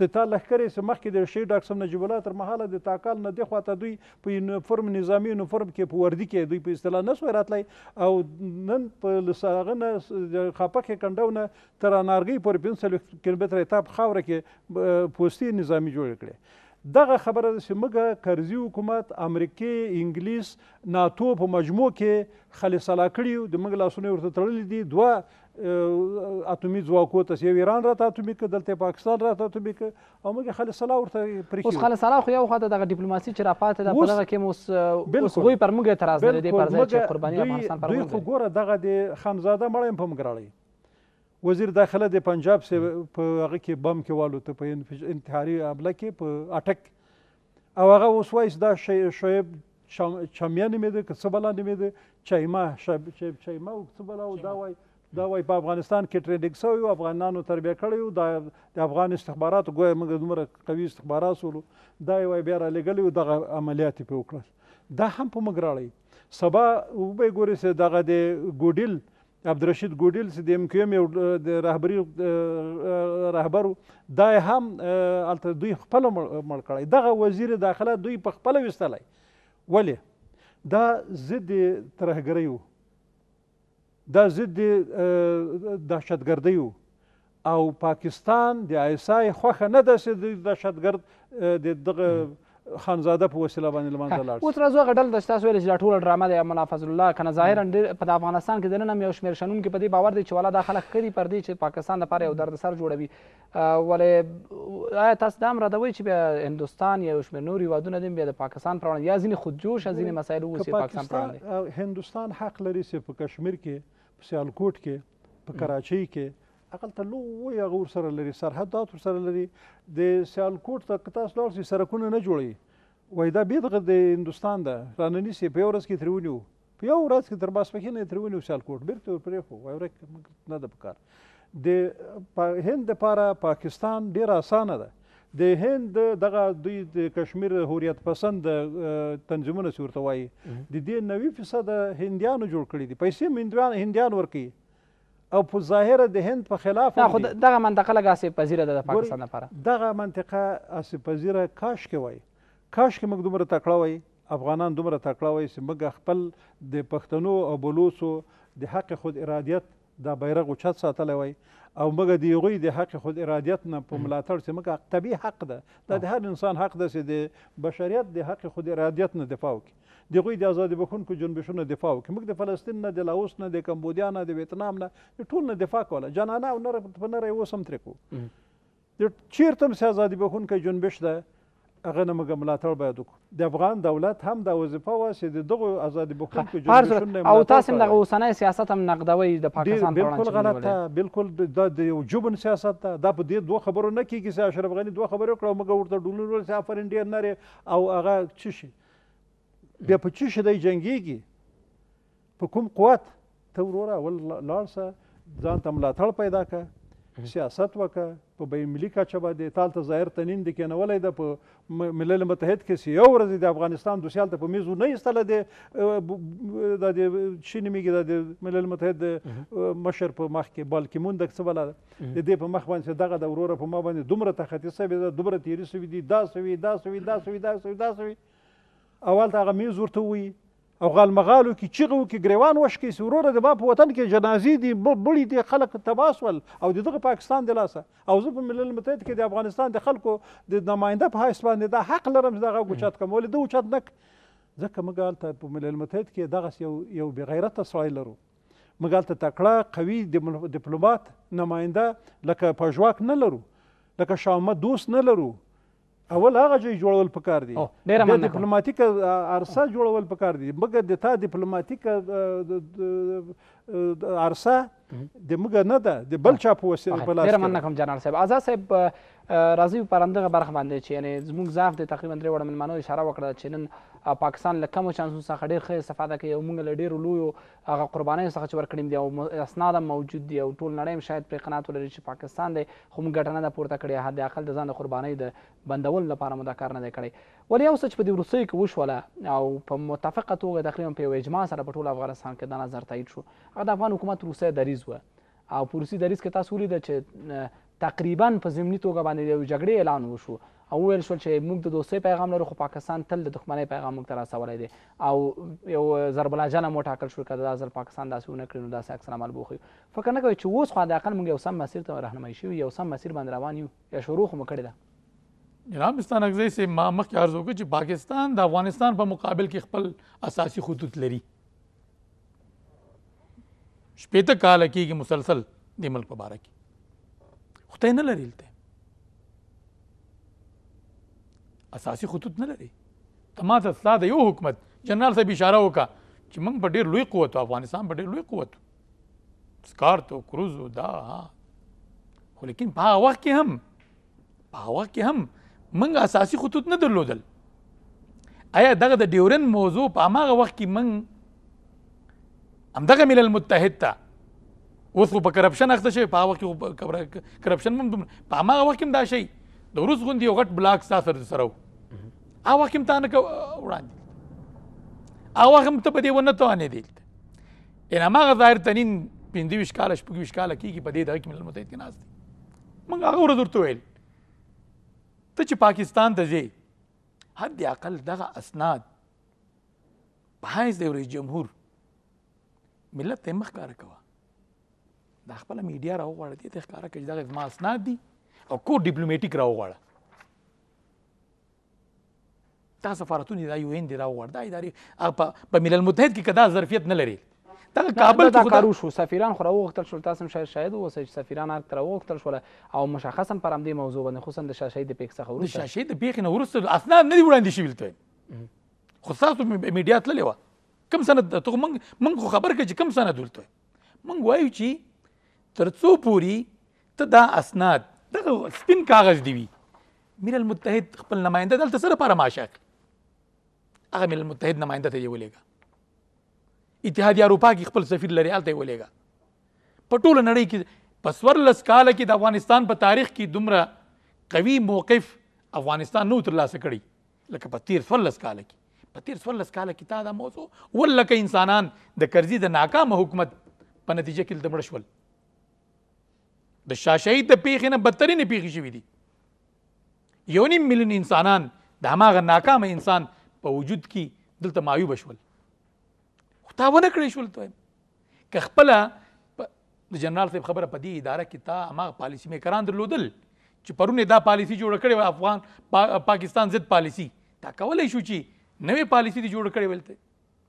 د تا لښکرې چې مخکې د شهید ډاکټر صاحب نجیب الله تر مهاله د تاکال نه دې خواته دوی په یونیفورم نظامي یونیفورم کې په وردی کې دوی په اصطلاح نه سوی راتلی او نن په هغه نه خاپکې کنډو نه تر انارګۍ پورې پنځه څلوېښت کیلومتره تا په خاوره کې پوستې نظامي جوړ کړې دغه خبره ده چې موږ کرزي حکومت امریکې انګلیس ناتو په مجموع کې خلیصلا کړي د موږ لاسونه ورته تړلي دي دوه اتمی ځواکو ته یو ایران راته اتمی ک دلته پاکستان راته اتمی ک او موږ خلک سلا ورته پرې اوس خلک سلا خو یو خاطر د ډیپلوماسي چې راپات د پرغه کې اوس اوس غوي پر موږ اعتراض لري د پرځای چې قرباني افغانستان پر موږ دوی خو ګوره دغه د خانزاده مړیم په مګراړي وزیر داخله د پنجاب سه په هغه کې بم کې والو ته په انتحاري حمله کې په اٹک او هغه اوس وایي دا شعیب چمیان مې ده که څه بلا نمې ده چایما شعیب چایما او څه بلا او دا وایي دا وای په افغانستان کې ټرینډینګ شوی افغانانو تربیه کړی دا د افغان استخباراتو ګویا موږ دومره قوي استخبارات سولو دا یې وای بیا رالیږلی وو دغه عملیات یې پې وکړل دا هم په موږ راړی سبا وبه یې ګورې چې دغه د ګوډیل عبدالرشید ګوډیل چې د ایم کیو ایم یو د رهبري رهبر دا هم هلته دوی خپله مړ کړی دغه وزیر داخله دوی په خپله ویستلی ولې دا ضد ترهګرۍ و دا ضد دهشتګردۍ و او پاکستان د آی خوښه نه ده چې د دهشتګرد د دغه خانزاده په وسیله باندې لمانځه لاړ اوس راځو هغه ډله ده چې تاسو ویلې چې دا ټوله ډرامه دی امان فضل الله کنه ظاهرا ډېر په افغانستان کې دننه هم یو شمېر شنونکي په دې باور دي چې والا دا خلک ښه دي پر دې چې پاکستان لپاره یو دردسر جوړوي ولې آیا تاسو دا هم ردوئ چې بیا هندوستان یا یو شمېر نور هېوادونه دي بیا د پاکستان پر وړاندې یا ځینې خودجوش ځینې مسایل اوس پاکستان پر وړاندې هندوستان حق لري چې په کشمیر کې په سیالکوټ کې په کراچۍ کې هغلته لوی هغه ورسره لري سرحدات ورسره لري د سیالکوټ ته که تاسو لاړ شئ سرکونه نه جوړوي وایي دا بېدغه د هندوستان ده راننیسي په یوه ورځ کې ترې ونیو په یوه ورځ کې تر ماسپښینه یې ترې ونیو سیالکوټ بېرته ور پرېښو وایي ورک نه ده په کار د هند دپاره پاکستان ډېره اسانه ده د هند دغه دوی د کشمیر حریت پسند تنظیمونه چې ورته وایي د دې نوي فیصده هندیانو جوړ کړي دي پیسې هم هندیان ورکوي او په ظاهره د هند په خلاف نه خو دغه منطقه لږ آسیب پذیره ده د پاکستان لپاره دغه منطقه آسیب پذیره کاش کې وای کاش کې موږ دومره تکړه وای افغانان دومره تکړه وای چې موږ خپل د پښتنو او بلوسو د حق خود ارادیت دا بیرغ اوچت ساتلی وای او موږ د هغوی د حق خود ارادیت نه په ملاتړ چې موږ طبیعي حق ده دا د هر انسان حق ده چې د بشریت د حق خود ارادیت نه دفاع وکړي د هغوی د ازادي بښونکو جنبشونو دفاع وکړي موږ د فلسطین نه د لاوس نه د کمبودیا نه د ویتنام نه د ټول نه دفاع کوله جانانه او نره په نره یې اوس هم ترې کوو چیرته هم چې ازادي بښونکی جنبش ده هغه نه موږ ملاتړ باید وکړو د افغان دولت هم دا وظیفه وه چې د دغو ازادي بښونکو جنبشونو او تاسو هم دغه اوسنی سیاست هم نقدوئ د پاکستان په بالکل غلط ده بالکل دا د یو جبن سیاست ده دا په دې دوه خبرو نه کېږي چې اشرف غني دوه خبرې وکړه او موږ ورته ډولونه وویل چې افرین ډېر نرې او هغه څه شي بیا په څه شي دی جنګېږي په کوم قوت ته وروره ول لاړ ځان ته ملاتړ پیدا کړه سیاست وکړه په بین المللي کچه باندې تا هلته ظاهر تنین دی کېنولی ده په ملل متحد کې چې یو ورځ د افغانستان دوسیه هلته په میز ونه ایستله دی دا د څه نومېږي دا د ملل متحد مشر په مخ کې بالکیمون ده څه بلا ده د دې په مخ باندې چې دغه د وروره په ما باندې دومره تخطي سوې ده دومره تیري سوې دي دا سوې دا سوې دا سوې دا سوې دا سوې اول ته هغه میز ورته ووایي او غالمغالو کې چیغه وکړي ګریوان وشکي چې وروره د ما په وطن کې جنازې دي بړي دي خلک تباه شول او د دغه پاکستان د لاسه او زه په ملل متحد کې د افغانستان د خلکو د نماینده په حیث باندې دا حق لرم چې دغه ګوچات کوم ولې د وچات نک ځکه موږ هلته په ملل متحد کې دغه یو یو بېغیرته سړی لرو موږ هلته تکړه قوي ډیپلومات نماینده لکه پژواک نه لرو لکه شامه دوست نه لرو اول هغه ځای جوړول پکار دي ډیره ډیپلوماټیک عرصه جوړول پکار دي مګر د تا ډیپلوماټیک عرصه د موږ نه ده د بل چا په وسیله په لاس ډېره مننه کوم جنرال صاحب آزاد صاحب راځي پر همدغه برخه باندې چې یعنې زموږ ضعف د تقریبا درې وړه میلمنو اشاره وکړه چې نن پاکستان له کمو چانسونو څخه ډېر ښه استفاده کوي او موږ له ډېرو لویو هغه قربانیو څخه چې ورکړیم دي او اسناد هم موجود دي او ټول نړۍ هم شاید پرې قناعت ولري چې پاکستان دی خو موږ ګټه نه ده پورته کړې حداقل د ځان د قربانۍ د بندولو لپاره مو دا کار نه دی کړی ولې یو څه چې په دې وروستیو کې وشوله او په متفقه توګه تقریبا په یو اجماع سره په ټول افغانستان کې دا نظر تایید شو هغه د افغان حکومت روسي دریز و او په روسي دریز کې تاسو ولیدل چې تقریبا په ضمني توګه باندې یو جګړې اعلان وشو او ویل شو چې موږ د دوستۍ پیغام لرو خو پاکستان تل د دښمنۍ پیغام موږ ته رسولی دی او یو ضربلاجنه مو ټاکل شو که دا ځل پاکستان داسې ونه کړي نو داسې عکس العمل به وښیو فکر نه کوئ چې اوس خو حداقل موږ یو سم مسیر ته رهنمایي شوي یو سم مسیر باندې روان یو یا شروع خو مو کړې ده جناب مستان اگزی سه ما مخکې عرض وکړ چې پاکستان د افغانستان په مقابل کې خپل اساسي خطوط لري شپېته کاله کېږي مسلسل د ملک په باره کې خو ته نه لري دلته اساسي خطوط نه لري ته ماته ستا د یو حکومت جنرال صاحب اشاره وکړه چې موږ په ډېر لوی قوت افغانستان په ډېر لوی قوت سکارتو کروزو دا ها خو لیکن په هغه وخت کې هم په هغه وخت کې هم منګ اساسی خطوط نه درلودل آیا دغه د ډیورن موضوع په هغه وخت کې من همدغه ملل متحد ته اوس خو په کرپشن اخته شوی په هغه وخت کې کرپشن هم په هغه وخت کې دا شی د روس غوندې یو غټ بلاک ستا سره سره و هغه وخت کې هم تا نه وړاندې هغه وخت هم ته په دې ونه توانېدې ان هماغه ظاهر تنین پنځه ویشت کاله شپږ ویشت کاله کېږي په دې دغه کې ملل متحد کې ناست دی موږ هغه ورځ ورته ویل ته چې پاکستان ته ځې حد اقل دغه اسناد په حیث د رئیس جمهور ملت ته مخ کار کوه دا خپل میډیا راوغواړه دې ته ښکاره کړي دغه ما اسناد دي او کو ډیپلوماټیک راوغواړه دا سفارتونه دا یو ان دی راوغواړه دا ادارې په ملل متحد کې کدا ظرفیت نه لري دا کابل دا کارو شو سفیران خو راوغوښتل شول تاسو هم شاید شاهد اوسئ چې سفیران هلته راوغوښتل شوله او مشخصا پر همدې موضوع باندې خصوصا د شاشۍ د پیښې څخه وروسته د شاشۍ د پیښې نه وروسته اسناد نه دي وړاندې شوي دلته خو تاسو میډیا تللې وه کوم سند ته موږ موږ خو خبر کړه چې کوم سند دلته موږ وایو چې تر څو پورې ته دا اسناد دغه سپین کاغذ دی وي ملل المتحد خپل نماینده دلته سره لپاره معاشه هغه ملل المتحد نماینده ته یې ولېږه اتحادیه اروپا کې خپل سفیر لري هلته یې ولېږه په ټوله نړۍ کې په څوارلس کاله کې د افغانستان په تاریخ کې دومره قوي موقف افغانستان نو ترلاسه کړي لکه په تېر څوارلس کاله کې په تېر څوارلس کاله کې تا دا موضوع ول لکه انسانان د کرزي د ناکامه حکومت په نتیجه کې دمړ شول د شاشهید د پیښې نه بدترینې پیښې شوې دي یو نیم میلیون انسانان د هماغه ناکامه انسان په وجود کې دلته معیوبه شول خو تا ونه کړی شول ته که خپل د جنرال صاحب خبره په دې اداره کې تا هغه پالیسي میکران درلودل چې پرونه دا پالیسی جوړ کړې افغان پا پاکستان ضد پالیسی تا کولای شو چې نوې پالیسی دې جوړ کړې ولته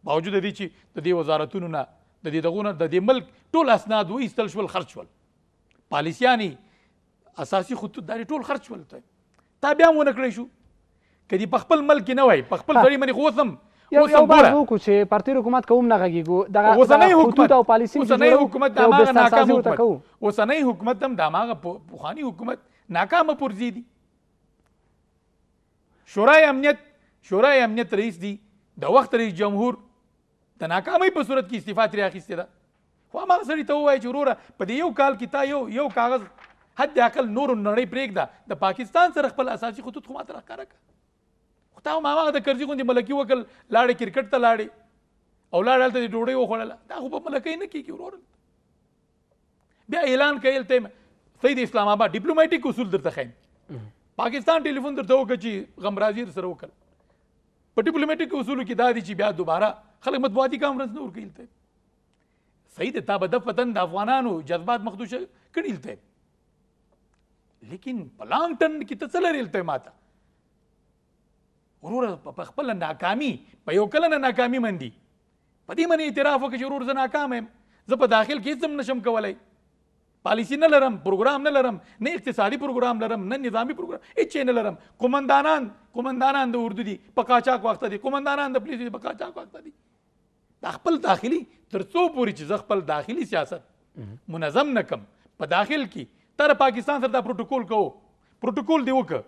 باوجود دې چې د دې وزارتونو نه د دې دغونه د دې ملک ټول اسناد وې استل شول خرج شول پالیسیانی اساسی خطوط داري ټول خرج شول ته تا بیا ونه کړې شو کدي په خپل ملک نه وای په خپل ځای باندې خو یو یو بار وکړو چې پارتي حکومت کوم نه غږیږو دغه اوسنۍ حکومت او پالیسي اوسنۍ حکومت د هغه ناکام حکومت اوسنۍ حکومت هم د هغه پوخانی حکومت ناکام پرځي دي شورای امنیت شورای امنیت رئیس دی د وخت رئیس جمهور د ناکامۍ په صورت کې استعفا ترې اخیستې ده خو هماغه سړي ته ووایه چې وروره په دې یو کال کې تا یو یو کاغذ حد اقل نور نړۍ پرېږده د پاکستان سره خپل اساسي خطوط خو ماته راښکاره کړه تا هم هماغه د کرزي غوندې ملکي وکل لاړې کرکټ ته لاړې او لاړ هلته دې ډوډۍ وخوړله دا خو په ملکۍ نه کېږي ورور بیا اعلان کوي هلته صحیح د اسلام آباد ډیپلوماټیک اصول درته ښیم پاکستان ټلیفون درته وکړه چې غمرازي در سره وکړل په ډیپلوماټیک اصولو کې دا دي چې بیا دوباره خلک مطبوعاتي کانفرنس نه ورکوي هلته صحیح دی تا به د وطن د افغانانو جذبات مخدوشه کړي هلته لیکن په لانګ ټرم کې ته څه لري هلته ماته ورور په خپل ناکامي په یو کله نه ناکامي مندي په دې باندې اعتراف وکړي چې ورور زه ناکام یم زه په داخل کې هیڅ نشم کولای پالیسی نه لرم پروګرام نه لرم نه اقتصادي پروګرام لرم نه نظامی پروګرام هیڅ نه لرم قومندانان قومندانان د اردو دي په قاچاق وخت دي قومندانان د پولیس دي په قاچاق وخت دي دا خپل داخلي ترڅو پوري چې زه خپل داخلي سیاست منظم نکم په داخل کې تر پاکستان سره دا پروتوکول کوو پروتوکول دی وکړه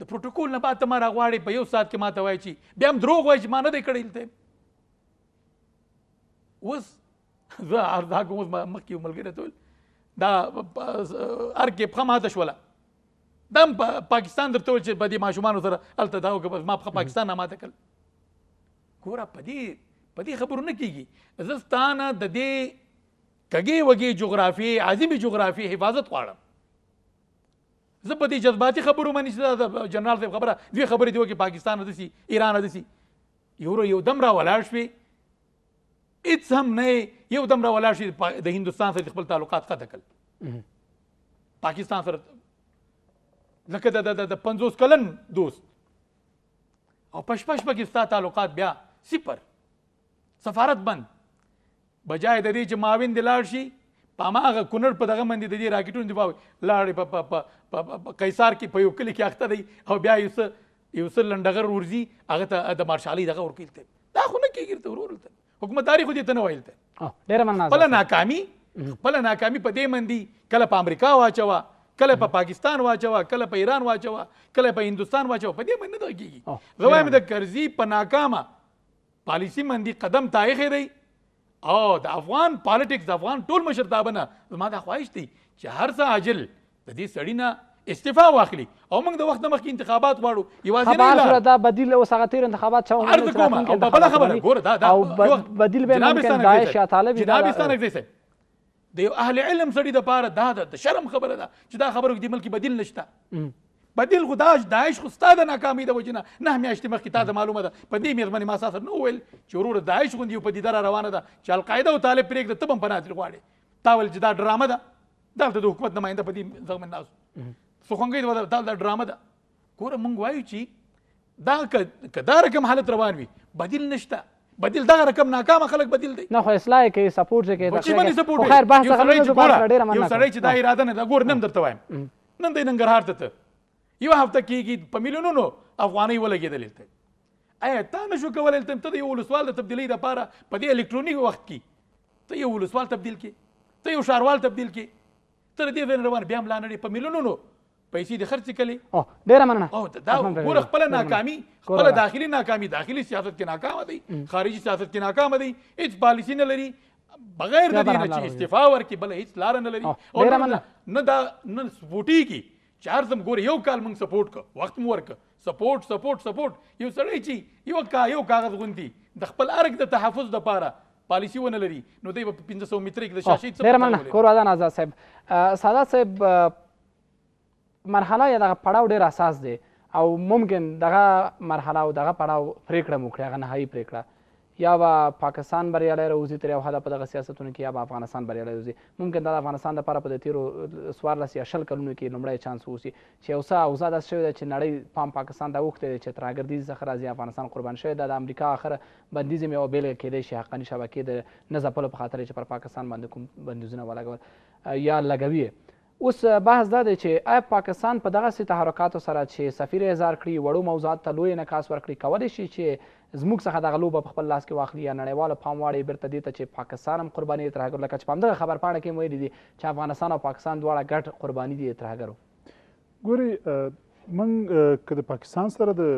د پروتوکول نه بعد ته ما راغواړې په یو ساعت کې ما ته وایي چې بیا هم دروغ وایي چې ما نه دی کړی دلته اوس زه دا کوم اوس مخکې ملګري ته دا ار کې پخه ماته شوله دا پا پاکستان درته ویل چې په دې ماشومانو سره هلته دا وکړه بس ما پخه پاکستان نه ماته کړل ګوره په دې په دې خبرو نه کېږي زه ستا نه د دې کږې وږې جغرافیې عظیمې جغرافیې حفاظت غواړم زه په دې جذباتي خبرو باندې چې جنرال صاحب خبره دوی خبرې دی وکي پاکستان دسي ایران دسي یو یو دم را ولاړ شوي هیڅ هم نه یو دم را ولاړ شي د هندستان سره خپل تعلقات قطع کړل پاکستان سره لکه د د 50 کلن دوست او پشپش پکې ستا تعلقات بیا صفر سفارت بند بجای د دې چې ماوین د لاړ شي په ماغه کونړ په دغه باندې د دې راکټونو دی په لاړې په په قیصار کې په یو کلی کې اخته دی او بیا یو څه یو څه لنډغر ورځي هغه ته د مارشالۍ دغه ورکیل ته دا خو نه کېږي ته ورور ته حکومتداري خو دې ته نه ویل ته ډېره مننه بل ناکامي بل ناکامي په دې مندي کله په امریکا واچوه کله په پاکستان واچوه کله په ایران واچوه کله په هندستان واچوه په دې باندې نه کیږي زوایم د کرزی په ناکامه پالیسی مندي قدم تایخې دی او د افغان پالیټکس د افغان ټول مشرتابه نه زما دا خواهش دی چې هر څه عاجل د دې سړي نه استعفا واخلي او موږ د وخت نه مخکې انتخابات غواړو یوازې نه لاره دا بدیل اوس هغه تیر انتخابات چا عرض کوم او بله خبره ګوره دا دا او بدیل به ممکن داعش یا طالب جناب استانک د یو اهل علم سړي د پاره دا د شرم خبره ده چې دا خبره د ملکی بدیل نشته بدیل خو داش داعش خو ستا د ناکامۍ د وجې نه نهه میاشتې مخکې تا ته معلومه ده په دې مېرمنې ما ساسره نه وویل چې وروره داعش غوندې یو پدیده را روانه ده چې القاعده او طالب پرېږده ته به هم پناه ترې غواړې تا ویل چې دا ډرامه ده دا د حکومت نماینده په دې زغمن ناست سخنګۍ دا دا ډرامه ده ګوره موږ وایو چې دا که دا رقم حالت روان وي بدیل نشته بدیل دغه رقم ناکامه خلک بدیل دی نه خو اصلاح کوي سپورټ کوي خو خیر بحث غلط نه دوباره ډیره مننه یو سړی چې دا اراده نه دا ګور نن درته وایم نن د ننګرهار ته ته یو هفته کېږي په میلیونونو افغانۍ ولګېدلې دلته آیا تا نشو کولی دلته ته د یو ولسوال د تبدیلۍ دپاره په دې الکترونیک وخت کې ته یو ولسوال تبدیل کې ته یو ښاروال تبدیل کې ته د دې ځای روان بیا هم لا نړۍ په میلیونونو پیسې د خرڅې کړلې ډېره مننه او دا ګوره خپله ناکامي خپله داخلي ناکامي داخلي سیاست کې ناکامه دی خارجي سیاست کې ناکامه دی هېڅ پالیسي نه لري بغیر د دې نه چې استعفا ورکړي بله هېڅ لاره نه لري او نه دا نه سپوټېږي چې هر څم ګوره یو کال موږ سپورټ کو وخت مو ورک سپورټ سپورټ سپورټ یو سړی چې یو کا یو کاغذ غوندي د خپل ارګ د تحفظ د پاره پالیسی ونه لري نو دی په 1500 متر کې د شاشې څه ډیر مننه کور اذان آزاد صاحب ساده صاحب مرحله یا دغه پړاو ډیر اساس دی او ممکن دغه مرحله او دغه پړاو پریکړه مو کړی هغه نهایي پریکړه یا به پاکستان بریالی راوځي تر یو حده په دغه سیاستونو کې یا به افغانستان بریالی راوځي ممکن دا د افغانستان لپاره په د تېرو څوارلس یا شل کلونو کې لومړی چانس واوسي چې یو څه اوضاع داسې شوې ده چې نړۍ پام پاکستان ته اوښتی دی چې تراګردیز څخه راځي افغانستان قربان شوی ده د امریکا آخره بندیز هم یوه بېلګه کېدی شي حقاني شبکې د نه ځپلو په خاطر چې پر پاکستان باندې کوم بندیزونه ولګول یا لګوي اوس بحث دا دی چې آیا پاکستان په دغسې تحرکاتو سره چې سفیر یې اظهار کړي وړو موضوعاتو ته لوی انعکاس ورکړي کولی شي چې زموږ څخه دغه لوبه په خپل لاس کې واخلي یا نړیواله پام واړوي بېرته دې ته چې پاکستان هم قرباني دی ترهګر لکه چې په همدغه خبر پاڼه کې هم ویلي دي چې افغانستان او پاکستان دواړه ګډ قرباني دي ترهګرو ګوري موږ که د پاکستان سره د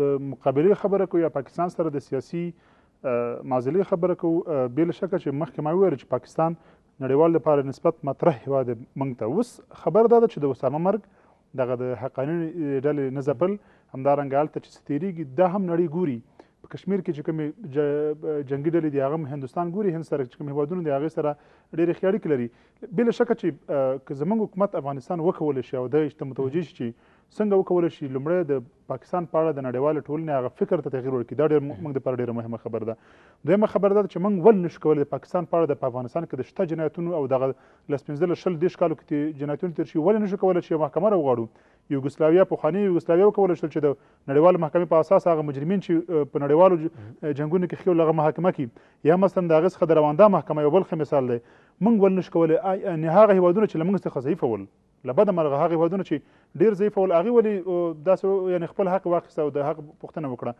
د مقابلې خبره کوو یا پاکستان سره د سیاسي معضلې خبره کوو بېله شکه چې مخکې ما وویل چې پاکستان نړیوال لپاره نسبت مطرح هیواد دی موږ ته اوس خبر دا ده چې د اسامه مرګ دغه د حقاني ډلې نه ځپل همدارنګه هلته چې څه تېرېږي دا هم نړۍ ګوري په کشمیر کې چې کوم جنگي ډلې دي هغه هندستان ګوري هند سره چې کوم هیوادونه دي هغه سره ډېر اخیاري لري بل شک چې زمونږ حکومت افغانستان وکول شي او د متوجي شي څنګه وکولای شي لومړی د پاکستان په اړه د نړیوال ټولنې هغه فکر ته تغیر ورکړي دا ډېر موږ لپاره ډېره مهمه خبره ده دویمه خبره دا چې موږ ول نشو کولی د پاکستان په اړه د افغانستان کې د شته جنایتونو او دغه لس پنځله شل دېرش کالو کې جنایتونه تېر شي ولې نشو کولی چې محکمه راوغواړو یوګسلاویا پخواني یوګسلاویا وکولی شول چې د نړیوال محکمې په اساس هغه مجرمین چې په نړیوالو جنګونو کې خېول هغه محاکمه کړي یا مثلا د هغې څخه د رواندا محکمه یو بل ښه مثال دی موږ ول نشو کولی نه هغه هیوادونه چې له موږ څخه ضعیفه ول له بده مرغه هغه هیوادونه چې ډیر ضعیفه ول هغې ولې داسې یعنې خپل حق واخیسته او د حق پوښتنه وکړه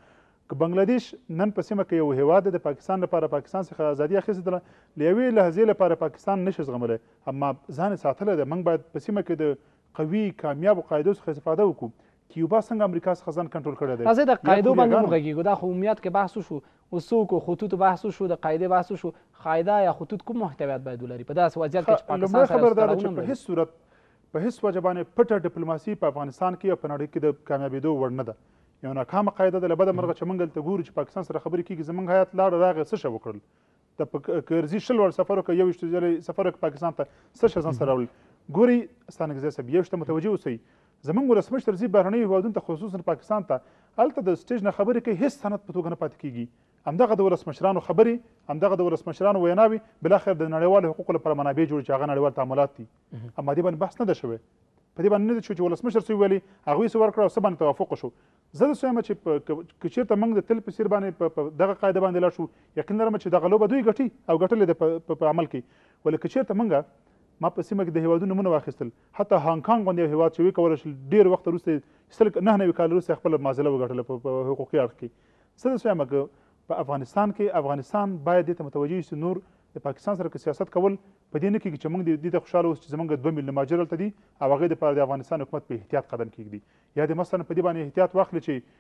که بنګلادیش نن په سیمه کې یو هیواد د پاکستان لپاره پاکستان څخه ازادي اخیستله له یوې لحظې لپاره پاکستان نشي زغملی اما ځان یې ساتلی ده موږ باید په سیمه کې د قوي کامیابو قاعدو څخه استفاده وکړو کیوبا څنګه امریکا څخه ځان کنټرول کړی دی راځئ د قاعدو باندې وغږیږو دا خو عمومیت کې بحث وشو اصوکو خطوطو بحث وشو د قاعدې بحث وشو قاعده یا خطوط کوم محتویات باید ولري په داسې وضعیت کې چې پاکستان سره خبر دا چې په هیڅ صورت په هیڅ وجه باندې پټه ډیپلوماسي په افغانستان کې او په نړۍ کې د کامیابېدو وړ نه ده یو ناکامه قاعده ده له بده مرغه چې موږ دلته ګورو چې پاکستان سره خبرې کېږي زموږ هیات لاړه راغی څه شی وکړل د کرزي شل ور سفر وکړ یوویشت سفر وکړ پاکستان ته څه شی ځان سره راوړل ګوري ستانګزی صاحب یو شته متوجه اوسئ زمونږ ولسمشر ځي بهرنیو هیوادونو ته خصوصا پاکستان ته هلته د سټیج نه خبرې کوي هیڅ سند په توګه نه پاتې کیږي همدغه د ولسمشرانو خبرې همدغه د ولسمشرانو ویناوي بلاخر د نړیوالو حقوقو لپاره منابع جوړ چې هغه نړیوال تعاملات دي اما دې باندې بحث نه ده شوی په دې باندې نه ده شوی چې ولسمشر څه ویلي هغوی څه ورکړه او څه باندې توافق شو زه د سویم چې که چېرته موږ د تل په څیر باندې په دغه قاعده باندې لاړ شو یقین لرم چې دغه لوبه دوی ګټي او ګټلې ده په عمل کې ولې که چېرته موږ ما په سیمه کې د هیوادونو نمونه واخیستل حتی هانګ کانګ غوندې یو هیواد چې وی کولی شول ډېر وخت وروسته سل نهه نوي کاله وروسته خپله معضله وګټله په حقوقي اړخ کې څه داسې وایم که په افغانستان کې افغانستان باید دې ته متوجه شي نور د پاکستان سره که سیاست کول په دې نه کېږي چې موږ دې ته خوشحاله اوسو چې زموږ دوه میلیونه مهاجر هلته دي او هغې دپاره د افغانستان حکومت په احتیاط قدم کېږدي یا د مثلا په دې باندې احتیاط واخلي چې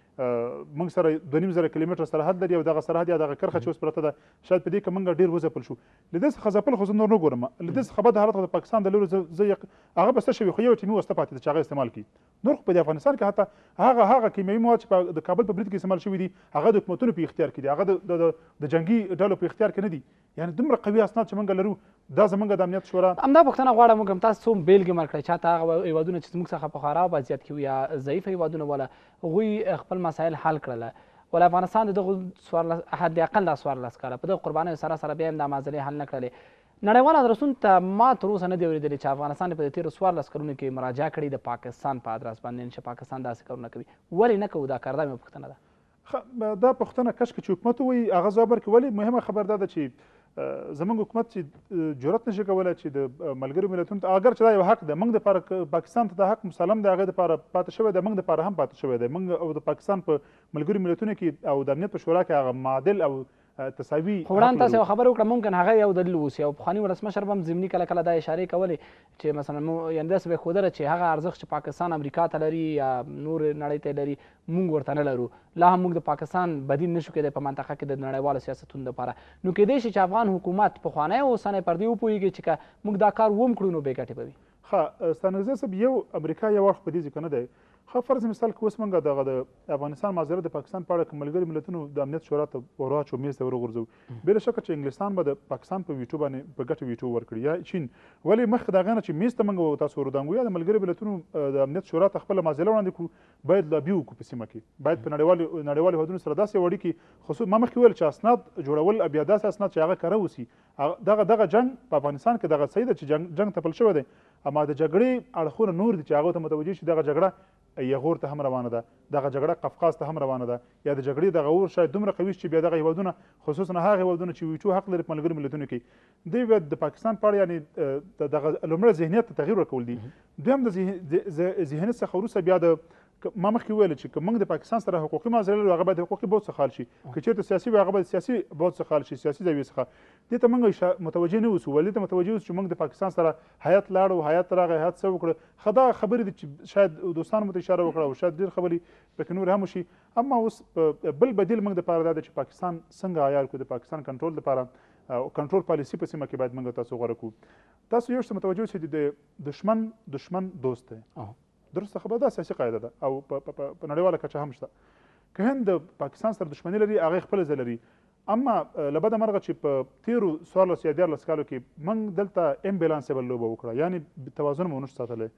موږ سره د نیم زره کیلومتر سرحد لري او دغه سرحد یا دغه کرخه چې اوس پرته ده شاید په دې کې موږ ډیر وځپل شو له دې څخه ځپل خو زه نور نه ګورم له دې څخه بد حالت د پاکستان د لوري زه یق هغه بسته شوي خو یو ټیمي وسته پاتې ده چې هغه استعمال کړي نور خو په افغانستان کې حتی هغه هغه کیمیاوي مواد چې د کابل په برید کې استعمال شوي دي هغه د حکومتونو په اختیار کې دي هغه د جنګي ډلو په اختیار کې نه دي یعنی دومره قوي اسناد چې موږ لرو دا زمونږ د امنیت شورا همدا پوښتنه غواړم موږ هم تاسو څوم بیلګې ورکړئ چا ته هغه هېوادونه چې زموږ څخه په خراب وضعیت کې یا ضعیف هېوادونه والا هغوی خپل مسایل حل کړله ول افغانستان د دغو څوارلس حداقل دا څوارلس کاله په دغو قربانیو سره سره بیا هم دا معضلې حل نه کړلې نړیوال ادرسونو ته ما تر اوسه نه دی اورېدلی چې افغانستان په تیرو څوارلس کلونو کې مراجعه کړې د پاکستان په ادرس باندې چې پاکستان داسې کارونه کوي ولې نه کوو دا کار دا مې پوښتنه ده دا پوښتنه کشکې چې حکومت ووایي هغه ځواب ورکړي ولې مهمه خبر دا ده چې زمونږ حکومت چې جرأت نشي کولای چې د ملګرو ملتونو ته اگر چې دا یو حق ده موږ د پاره پاکستان ته دا حق مسلم دی هغه د پاره پاتې شوی دی موږ د پاره هم پاتې شوی دی موږ او د پاکستان په ملګرو ملتونو کې او د امنیت په شورا کې هغه معادل او تساوي وړاندې تاسو خبر وکړه ممکن هغه یو دلیل وسی او بخاني ولسمشر هم زمینی کله کله د اشاره کولې چې مثلا یعنی داسې به خوده چې هغه ارزښت چې پاکستان امریکا ته لري یا نور نړۍ ته لري مونږ ورته نه لرو لا هم موږ د پاکستان بدیل نشو کېدای په منطقه کې د نړیوالو سیاستونو لپاره نو کېدای شي چې افغان حکومت پخوانی او اوسنی پر دې وپوهېږي چې موږ دا کار وم کړو نو بې ګټې به وي ښه ستانزی صاحب یو امریکا یو وخت په دې ځکه نه دی خو فرض مثال کې اوس مونږ دغه د افغانستان مازره د پاکستان په اړه کې ملګري ملتونو د امنیت شورا ته وراچو میز ته ورغورځو بل شک چې انګلستان به د پاکستان په ویټو باندې په ګټه ویټو ورکړي یا چین ولی مخ دغه نه چې میز ته مونږ وتا سوردانګو یا د ملګري ملتونو د امنیت شورا ته خپل مازله وړاندې کو باید لا بیو کو په سیمه کې باید په نړیوال نړیوال هدونو سره داسې وړي کې خصوص ما مخ ویل چې اسناد جوړول بیا داسې اسناد چې هغه کرو سي دغه دغه جنگ په افغانستان کې دغه سید چې جنگ جنگ تپل شوی دی اما د جګړې اړخونه نور دي چې هغه ته متوجي شي دغه جګړه یغور ته هم روانه ده دغه جګړه قفقاز ته هم روانه ده یا د جګړې دغه اور شاید دومره قوي چې بیا دغه هیوادونه خصوصا هغه هیوادونه چې ویچو حق لري په ملګرو ملتونو کې دوی بیا د پاکستان په اړه یعنی دغه لومړی ذهنیت ته تغیر ورکول دي دویم د ذهنیت څخه وروسته بیا د ما مخکې ویل چې کوم د پاکستان سره حقوقي معضله لري هغه باید حقوقي بوت څخه حل شي که چیرته سیاسي وي هغه باید سیاسي بوت څخه حل شي سیاسي زاویې څخه دې ته موږ متوجه نه اوسو ولې ته متوجه اوسو چې موږ د پاکستان سره حیات لاړو حیات راغی حیات څه وکړه خدا خبرې دي چې شاید دوستانو ته اشاره وکړه او شاید ډېر خبرې پکې نور هم شي اما اوس بل بدیل موږ د پاره دا چې پاکستان څنګه عیار کو د پاکستان کنټرول لپاره او کنټرول پالیسی په سیمه کې باید موږ تاسو غوړه کو تاسو یو څه متوجه اوسئ د دشمن دشمن دوست دی درسته خبره ده سیاسي قاعده ده او په نړیواله کچه هم شته که هند د پاکستان سره دښمني لري هغه خپل ځای لري اما له بده مرغه چې په تیرو څوارلس یا دیارلس کالو کې موږ دلته امبیلانسیبل لوبه وکړه یعنی توازن مو نشو ساتلی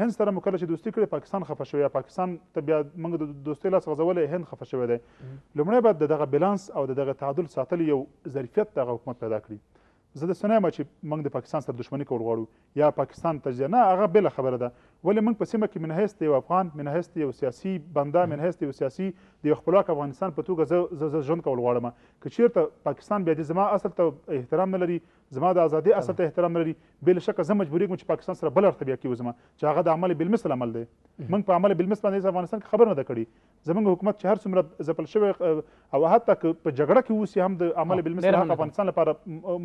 هند سره مو کله چې دوستي کړې پاکستان خفه شوی پاکستان ته بیا موږ د دوستۍ لاس غځولی هند خفه شوی دی لومړی باید دغه بیلانس او دغه تعادل ساتل یو ظرفیت دغه حکومت پیدا کړي زه داسې نه یم چې موږ د پاکستان سره دښمني کول غواړو یا پاکستان تجزیه نه هغه بله خبره ده ولې موږ په سیمه کې منحست یو افغان منحست یو سیاسي بنده منحست یو سیاسي د یو خپلواک افغانستان په توګه زه زه ژوند کول غواړم که چیرته پاکستان بیا دې زما اصل ته احترام نه لري زما د ازادۍ اصل ته احترام لري بل شک زه مجبورېږم چې پاکستان سره بل اړخ بیا کې وزم چې هغه د عمل بالمثل عمل دی موږ په عمل بالمثل باندې افغانستان کې خبر نه ده کړې زموږ حکومت چې هر څومره ځپل شوی او حتی په جګړه کې اوسي هم د عمل بالمثل حق افغانستان لپاره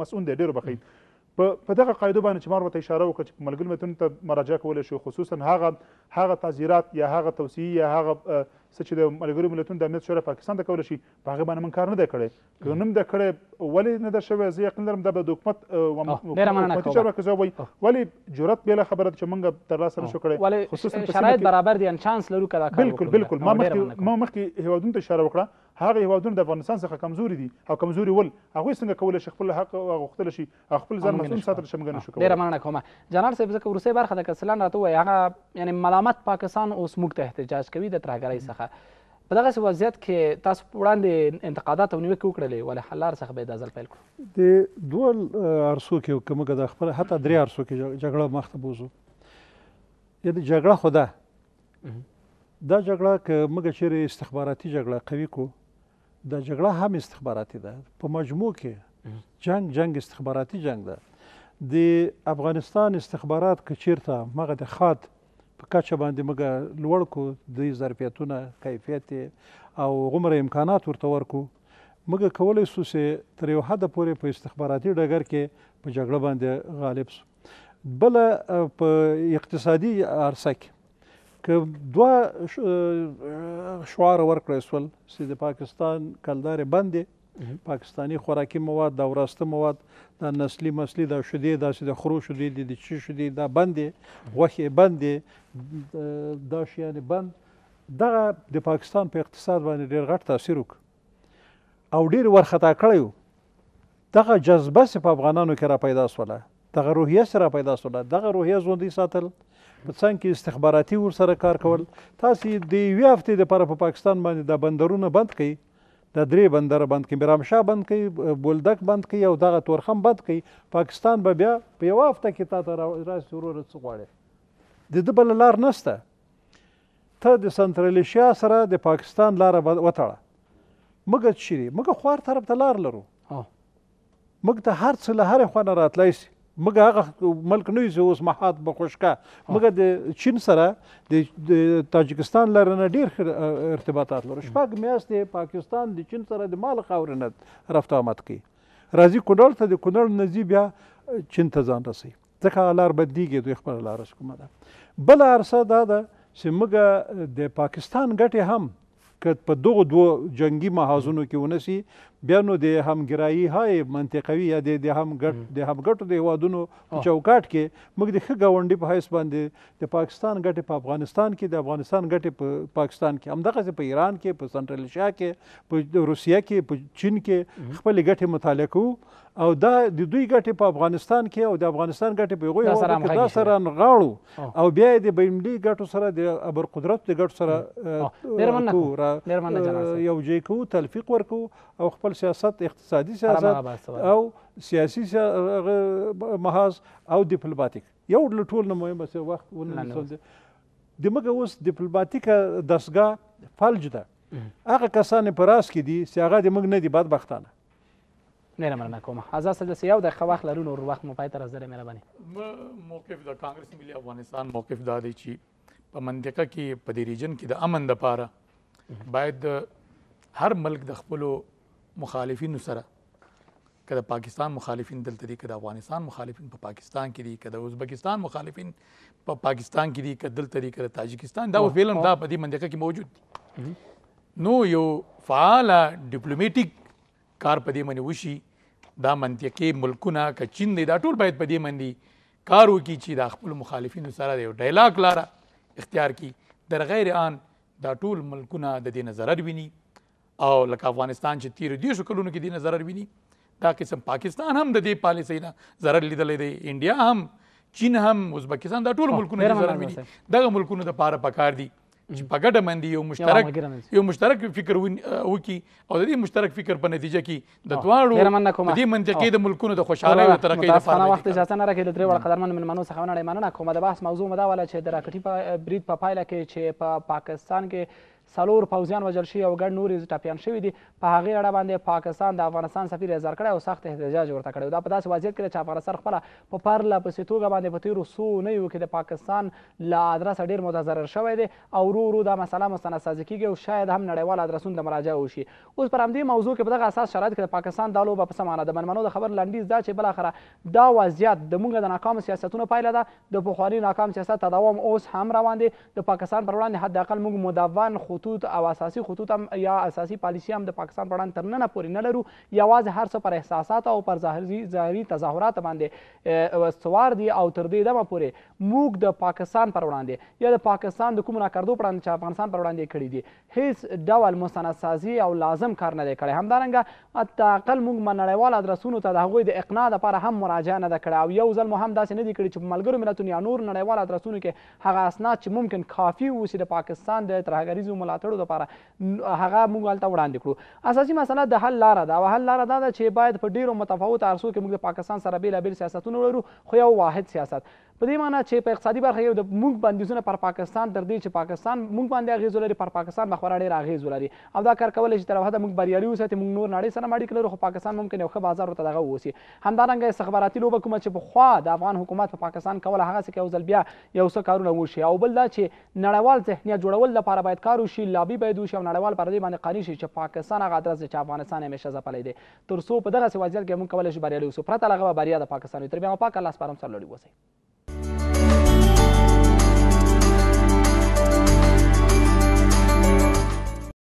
مسؤول دی ډېر بخیل په دغه قاعده باندې چې ما ورته اشاره وکړه چې ملګرو ملتونو ته مراجعه کولی شو خصوصا هغه هغه تعزیرات یا هغه توصیې یا هغه څه چې د ملګرو ملتونو د امنیت شورا پاکستان ته کولی شي په هغه باندې من کار نه دی کړی که نه ده کړی ولې نه ده شوی زه یقین لرم دا به د حکومت حکومتي چارواکي زه وایي ولې جرات بېله خبره ده چې موږ ترلاسه نه شو کړی خصوصا شرایط برابر دي ان چانس لرو که دا کار بالکل بالکل ما مخکې هېوادونو ته اشاره وکړه هغه هیوادونه د افغانستان څخه کمزوري دي او کمزوري ول هغه څنګه کولای شي خپل حق غوښتل شي خپل ځان مسؤل ساتل شي مګنه شو ډیره مننه کوم جنرال صاحب زکه روسي برخه د کسلان راته وای هغه یعنی ملامت پاکستان اوس موږ ته احتجاج کوي د ترهګرۍ څخه په دغه وضعیت کې تاسو وړاندې انتقادات او نیوکې وکړلې ولې حل لار څخه به دا ځل پیل کړو د دوه عرصو کې کومه کده خپل حتی درې عرصو کې جګړه مخته بوزو یعنی جګړه خدا دا جګړه که موږ چیرې استخباراتي جګړه قوي کو د جګړه هم استخباراتي ده په مجموع کې جنگ جنگ استخباراتي جنگ ده د افغانستان استخبارات که چیرته مغه د خاط په کچه باندې مګه لوړ کو د ظرفیتونه کیفیت او غمر امکانات ورته ورکو مګه کولای سو چې تر یو حد پورې په استخباراتي ډګر کې په جګړه باندې غالب سو بل په اقتصادي عرصه کې که دوه شعار ورکړی سول چې د پاکستان کلدارې بندې پاکستانی خوراکي مواد دا وراسته مواد دا نسلي مسلي دا شیدې داسې د خرو شیدې دي د چی شیدې دا بندې غوښې بندې دا شیان بند دغه د پاکستان په اقتصاد باندې ډېر غټ تاثیر وکړ او ډېر ورخطا کړی دغه جذبه چې په افغانانو کې را پیدا سوله دغه روحیه سره پیدا سوله دغه روحیه ژوندي ساتل په څنګ کې استخباراتي ورسره کار کول تاسو د یوې هفتې لپاره په پاکستان باندې د بندرونه بند کړئ د درې بندر بند کړي میرام شاه بند کړي بولدک بند کړي او دغه تورخم بند کړي پاکستان به بیا په یوه هفته کې تا ته راسي وروره څه غواړې د ده بله لار نشته ته د سنترال ایشیا سره د پاکستان لاره وتړه موږ چیرې موږ خوار طرف ته لار لرو موږ ته هر څه له هرې خوا نه راتلی سي موږ هغه ملک نه یو چې اوس مهات به خوشکا موږ د چین سره د تاجکستان لاره نه ډېر ارتباطات لرو شپږ میاشتې پاکستان د چین سره د مال خاورې نه رفت آمد کوي راځي کونړ ته د کونړ نه ځي بیا چین ته ځان رسوي ځکه لار بدیږي دوی خپله لاره کومه ده بله عرصه دا ده چې موږ د پاکستان ګټې هم که په دغو دوو جنگي محاذونو کې ونسي بیا نو د همګرایي های منطقوي یا د همګټ د همګټو د هیوادونو چوکاټ کې موږ د ښه ګاونډي په حیث باندې د پاکستان ګټې په پا افغانستان کې د افغانستان ګټې په پا پاکستان کې همدغسې په ایران کې په سنټرل شیا کې په روسیه کې په چین کې خپلې ګټې مطالعه کوو او دا د دوی ګټې په افغانستان کې او د افغانستان ګټې په یوه هېواد کې دا سره نغاړو او بیا یې د بینالمللي ګټو سره د ابرقدرت د ګټو سره یو جې کوو تلفیق ورکوو او خپل سیاست اقتصادي سیاست او سیاسي محاذ او ډیپلوماتیک یو له ټول نه مهمه څه وخت ونه دمګه اوس ډیپلوماتیکه دستګاه فلج ده هغه کسان په راس کې دي چې هغه د موږ نه دي بدبختانه Nerem ələ məqoma. Azaz səcəsi yav dəqiqə vaxt lərun or vaxt müpayət rəzdər əmələ bəni. موقف د کانګرس ملي افغانستان موقف دا دی چې په منطقه کې په دې ریجن کې د امن لپاره باید هر ملک د خپلو مخالفینو سره که د پاکستان مخالفین دلته دي که د افغانستان مخالفین په پاکستان کې دي که د ازبکستان مخالفین په پاکستان کې دي که دلته دي که د تاجکستان دا فعلا دا په دې منطقه کې موجود دي نو یو فعاله ډیپلومیټیک کار په دې باندې وشي دا منطقي ملکونه ک چین دی دا ټول باید په دې باندې کار وکړي چې د خپل مخالفینو سره د یو ډایلاګ لاره اختیار کړي در غیر ان دا ټول ملکونه د دې نظر ویني او لکه افغانستان چې تیر دي شو کلونو کې دې نظر ویني دا قسم پاکستان هم د دې پالیسۍ نه ضرر لیدلی دی انډیا هم چین هم ازبکستان دا ټول ملکونه ضرر ویني دغه ملکونو د پاره پکار دي چې په ګډه باندې یو مشترک یو مشترک فکر وکي او د دې مشترک فکر په نتیجه کې د دواړو دې منطقې د ملکونو د خوشحالۍ او ترقۍ لپاره دا وخت اجازه نه راکړي د درې وړ قدرمن منمنو څخه نه مننه کوم د بحث موضوع مدا والا چې د راکټي بریډ په پایله کې چې په پاکستان کې څلور پوځیان وژل شوي او ګڼ نورې ټپیان شوي دي په هغې اړه باندې پاکستان د افغانستان سفیر اظهار کړی او سخت احتجاج ورته کړی دا په داسې وضعیت کې چې افغانستان خپله په پرله پسې توګه باندې په تېرو څو اونیو کې د پاکستان له ادرسه ډېر متضرر شوی دی او ورو ورو دا مسله مستند سازي کېږي او شاید هم نړیوال ادرسونو ته مراجعه وشي اوس پر همدې موضوع کې په دغه اساس شرایط کې د پاکستان دا لوبه په څه معنا د منمنو د خبر لنډیز دا چې بالاخره دا وضعیت د موږ د ناکامو سیاستونو پایله ده د پخواني ناکام سیاست تداوم اوس هم روان دی د پاکستان پر وړاندې حداقل موږ مدون خو خطوط او اساسي خطوط هم یا اساسي پالیسي هم د پاکستان په وړاندې تر ننه پورې نه لرو یوازې هر څه پر احساسات او پر ظاهري ظاهري تظاهرات باندې سوار دي او تر دې دمه پورې موږ د پاکستان پر وړاندې یا د پاکستان د کوم راکردو پر وړاندې چې افغانستان پر وړاندې کړي دي هیڅ ډول مستند سازي او لازم کار نه دی کړی همدارنګه حداقل موږ منړیوال ادرسونو ته د هغوی د اقناع لپاره هم مراجعه نه ده کړې او یو ځل مو هم داسې نه دي کړي چې په ملګرو ملتونو یا نور نړیوال ادرسونو کې هغه اسناد چې ممکن کافي اوسي د پاکستان د ترهګریزو ملاتړو لپاره هغه موږ هلته وړاندې کړو اساسي مسله د حل لاره ده او حل لاره دا ده چې باید په ډیرو متفاوت عرصو کې موږ د پاکستان سره بیلابیل سیاستونه ولرو خو یو واحد سیاست په دې معنی چې په اقتصادي برخه کې د موږ بندیزونه پر پاکستان تر دې چې پاکستان موږ باندې اغیز ولري پر پاکستان به خورا ډیر اغیز ولري او دا کار کولای شي تر هغه موږ بریالي اوسو ته موږ نور نړۍ سره ماډی کړو خو پاکستان ممکن یو ښه بازار ورته دغه اوسي همدارنګه استخباراتي لوبه کومه چې په خوا د افغان حکومت په پاکستان کوله هغه څه کې ځل بیا یو څه کارونه وشي او بل دا چې نړیوال ذهنیت جوړول لپاره باید کار وشي لابي باید وشي او نړیوال پر دې باندې قانع شي چې پاکستان هغه درس چې افغانستان همیشه ځپلی دی تر څو په دغه وضعیت کې موږ کولای شو بریالي اوسو پرته لغه بریا د پاکستان تر بیا پاک الله سپارم سره لړی وسی